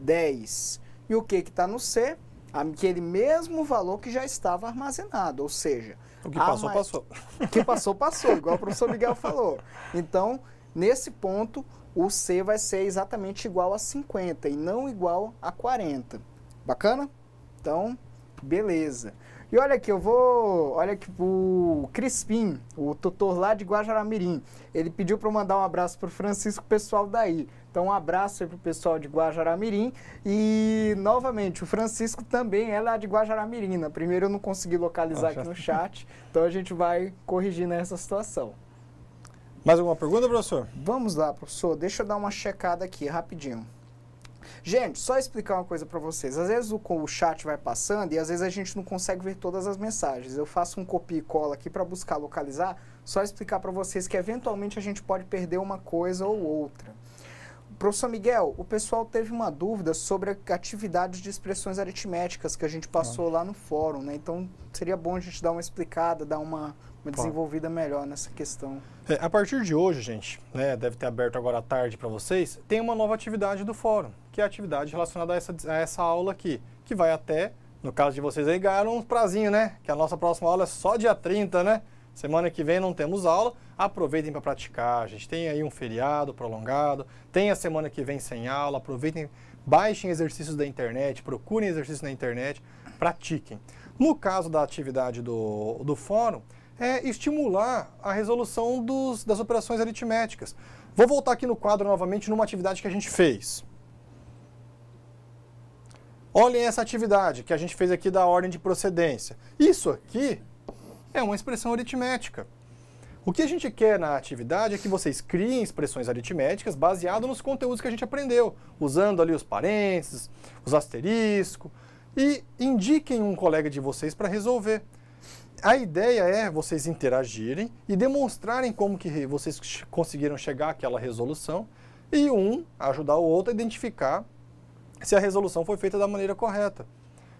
10. E o que está no C? aquele mesmo valor que já estava armazenado, ou seja... O que passou, passou. O que passou, passou, igual o professor Miguel falou. Então, nesse ponto, o C vai ser exatamente igual a 50 e não igual a 40. Bacana? Então, beleza. E olha aqui, eu vou. Olha que o Crispim, o tutor lá de Guajaramirim, ele pediu para eu mandar um abraço para o Francisco, pessoal daí. Então, um abraço aí pro pessoal de Guajaramirim. E, novamente, o Francisco também é lá de Guajaramirim. Na né? primeira eu não consegui localizar aqui no chat, então a gente vai corrigindo essa situação. Mais alguma pergunta, professor? Vamos lá, professor. Deixa eu dar uma checada aqui rapidinho. Gente, só explicar uma coisa para vocês. Às vezes o, o chat vai passando e às vezes a gente não consegue ver todas as mensagens. Eu faço um copia e cola aqui para buscar localizar, só explicar para vocês que eventualmente a gente pode perder uma coisa ou outra. Professor Miguel, o pessoal teve uma dúvida sobre a atividade de expressões aritméticas que a gente passou ah. lá no fórum, né? Então, seria bom a gente dar uma explicada, dar uma, uma desenvolvida melhor nessa questão. É, a partir de hoje, gente, né, deve ter aberto agora à tarde para vocês, tem uma nova atividade do fórum, que é a atividade relacionada a essa, a essa aula aqui, que vai até, no caso de vocês aí, ganharam um prazinho, né? Que a nossa próxima aula é só dia 30, né? Semana que vem não temos aula, aproveitem para praticar, gente. Tem aí um feriado prolongado, tem a semana que vem sem aula, aproveitem, baixem exercícios da internet, procurem exercícios na internet, pratiquem. No caso da atividade do, do fórum, é, estimular a resolução dos, das operações aritméticas. Vou voltar aqui no quadro novamente numa atividade que a gente fez. Olhem essa atividade que a gente fez aqui da ordem de procedência. Isso aqui é uma expressão aritmética. O que a gente quer na atividade é que vocês criem expressões aritméticas baseado nos conteúdos que a gente aprendeu, usando ali os parênteses, os asteriscos, e indiquem um colega de vocês para resolver a ideia é vocês interagirem e demonstrarem como que vocês conseguiram chegar àquela resolução e um ajudar o outro a identificar se a resolução foi feita da maneira correta.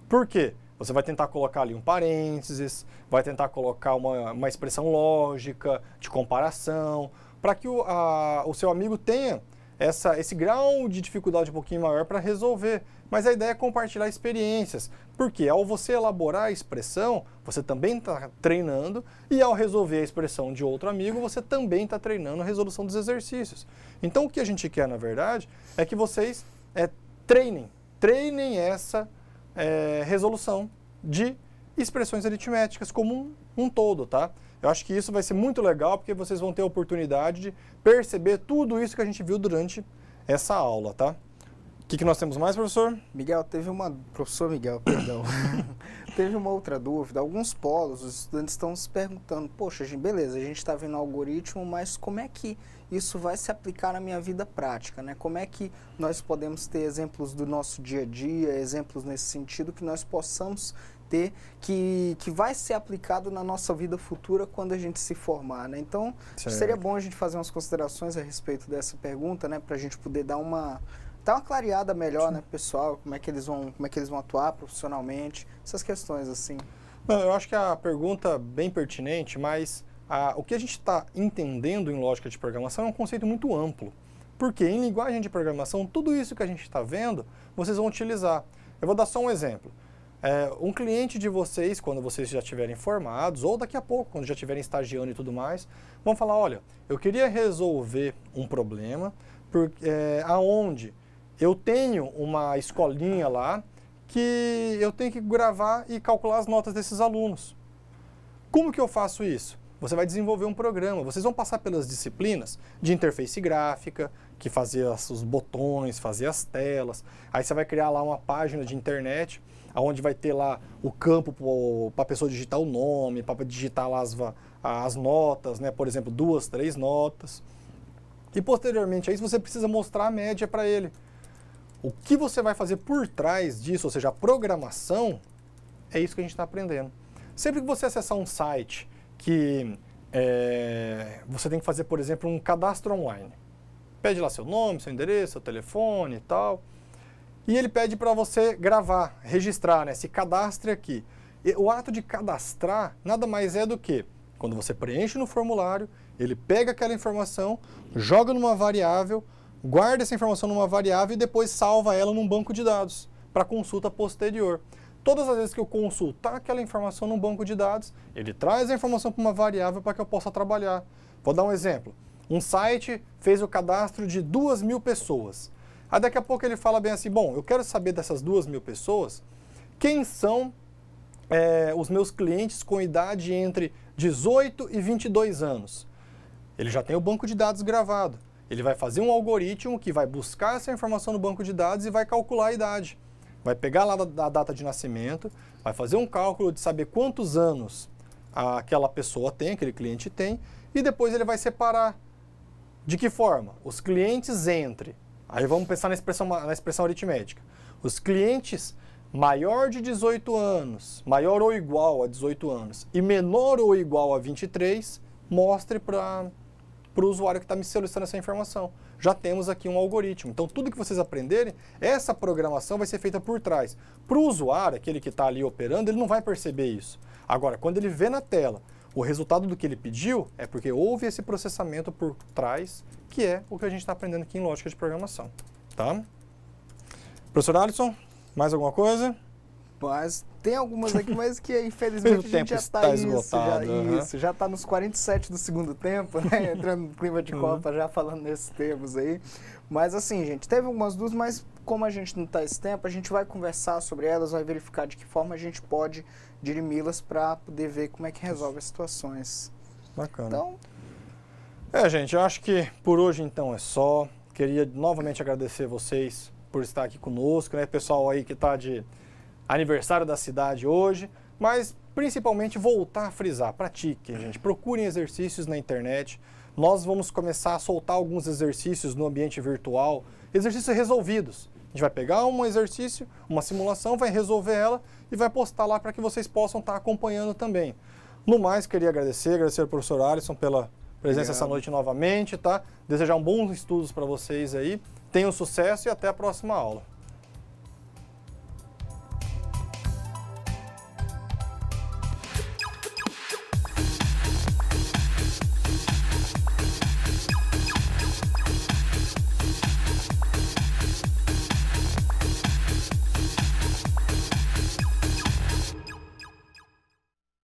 Por quê? Você vai tentar colocar ali um parênteses, vai tentar colocar uma, uma expressão lógica, de comparação, para que o, a, o seu amigo tenha essa, esse grau de dificuldade um pouquinho maior para resolver mas a ideia é compartilhar experiências, porque ao você elaborar a expressão, você também está treinando, e ao resolver a expressão de outro amigo, você também está treinando a resolução dos exercícios. Então o que a gente quer, na verdade, é que vocês é, treinem, treinem essa é, resolução de expressões aritméticas como um, um todo, tá? Eu acho que isso vai ser muito legal, porque vocês vão ter a oportunidade de perceber tudo isso que a gente viu durante essa aula, tá? que, que nós temos mais, professor? Miguel, teve uma. Professor Miguel, perdão. (laughs) teve uma outra dúvida. Alguns polos, os estudantes estão se perguntando: poxa, gente, beleza, a gente está vendo algoritmo, mas como é que isso vai se aplicar na minha vida prática? Né? Como é que nós podemos ter exemplos do nosso dia a dia, exemplos nesse sentido que nós possamos ter, que, que vai ser aplicado na nossa vida futura quando a gente se formar, né? Então, certo. seria bom a gente fazer umas considerações a respeito dessa pergunta, né? Para a gente poder dar uma, dar uma clareada melhor, Sim. né, pessoal, como é que eles vão, como é que eles vão atuar profissionalmente, essas questões assim. Não, eu acho que é a pergunta bem pertinente, mas a, o que a gente está entendendo em lógica de programação é um conceito muito amplo. Porque em linguagem de programação, tudo isso que a gente está vendo, vocês vão utilizar. Eu vou dar só um exemplo. É, um cliente de vocês, quando vocês já estiverem formados, ou daqui a pouco, quando já estiverem estagiando e tudo mais, vão falar, olha, eu queria resolver um problema por, é, aonde eu tenho uma escolinha lá que eu tenho que gravar e calcular as notas desses alunos. Como que eu faço isso? Você vai desenvolver um programa. Vocês vão passar pelas disciplinas de interface gráfica, que fazia os botões, fazia as telas. Aí você vai criar lá uma página de internet, onde vai ter lá o campo para a pessoa digitar o nome, para digitar lá as, as notas, né? por exemplo, duas, três notas. E posteriormente a isso você precisa mostrar a média para ele. O que você vai fazer por trás disso, ou seja, a programação, é isso que a gente está aprendendo. Sempre que você acessar um site que é, você tem que fazer, por exemplo, um cadastro online, pede lá seu nome, seu endereço, seu telefone e tal, e ele pede para você gravar, registrar, né? se cadastre aqui. E o ato de cadastrar nada mais é do que quando você preenche no formulário, ele pega aquela informação, joga numa variável, guarda essa informação numa variável e depois salva ela num banco de dados para consulta posterior. Todas as vezes que eu consultar aquela informação num banco de dados, ele traz a informação para uma variável para que eu possa trabalhar. Vou dar um exemplo. Um site fez o cadastro de duas mil pessoas. Aí daqui a pouco ele fala bem assim, bom, eu quero saber dessas duas mil pessoas, quem são é, os meus clientes com idade entre 18 e 22 anos. Ele já tem o banco de dados gravado. Ele vai fazer um algoritmo que vai buscar essa informação no banco de dados e vai calcular a idade. Vai pegar lá a data de nascimento, vai fazer um cálculo de saber quantos anos aquela pessoa tem, aquele cliente tem, e depois ele vai separar. De que forma? Os clientes entre. Aí vamos pensar na expressão, na expressão aritmética. Os clientes maior de 18 anos, maior ou igual a 18 anos, e menor ou igual a 23, mostre para para o usuário que está me solicitando essa informação. Já temos aqui um algoritmo. Então, tudo que vocês aprenderem, essa programação vai ser feita por trás. Para o usuário, aquele que está ali operando, ele não vai perceber isso. Agora, quando ele vê na tela o resultado do que ele pediu, é porque houve esse processamento por trás, que é o que a gente está aprendendo aqui em lógica de programação. Tá? Professor Alisson, mais alguma coisa? Mas tem algumas aqui, mas que (laughs) infelizmente a gente já tá está isso, esgotado, já, uhum. isso, já está nos 47 do segundo tempo, né? (laughs) Entrando no clima de uhum. Copa, já falando nesses termos aí. Mas assim, gente, teve algumas dúvidas, mas como a gente não está esse tempo, a gente vai conversar sobre elas, vai verificar de que forma a gente pode dirimi-las para poder ver como é que resolve as situações. Bacana. Então... É, gente, eu acho que por hoje então é só. Queria novamente agradecer vocês por estar aqui conosco, né? Pessoal aí que está de aniversário da cidade hoje, mas principalmente voltar a frisar, pratiquem, gente, procurem exercícios na internet. Nós vamos começar a soltar alguns exercícios no ambiente virtual, exercícios resolvidos. A gente vai pegar um exercício, uma simulação, vai resolver ela e vai postar lá para que vocês possam estar acompanhando também. No mais, queria agradecer, agradecer ao professor Alisson pela presença Obrigado. essa noite novamente, tá? Desejar um bons estudos para vocês aí. Tenham sucesso e até a próxima aula.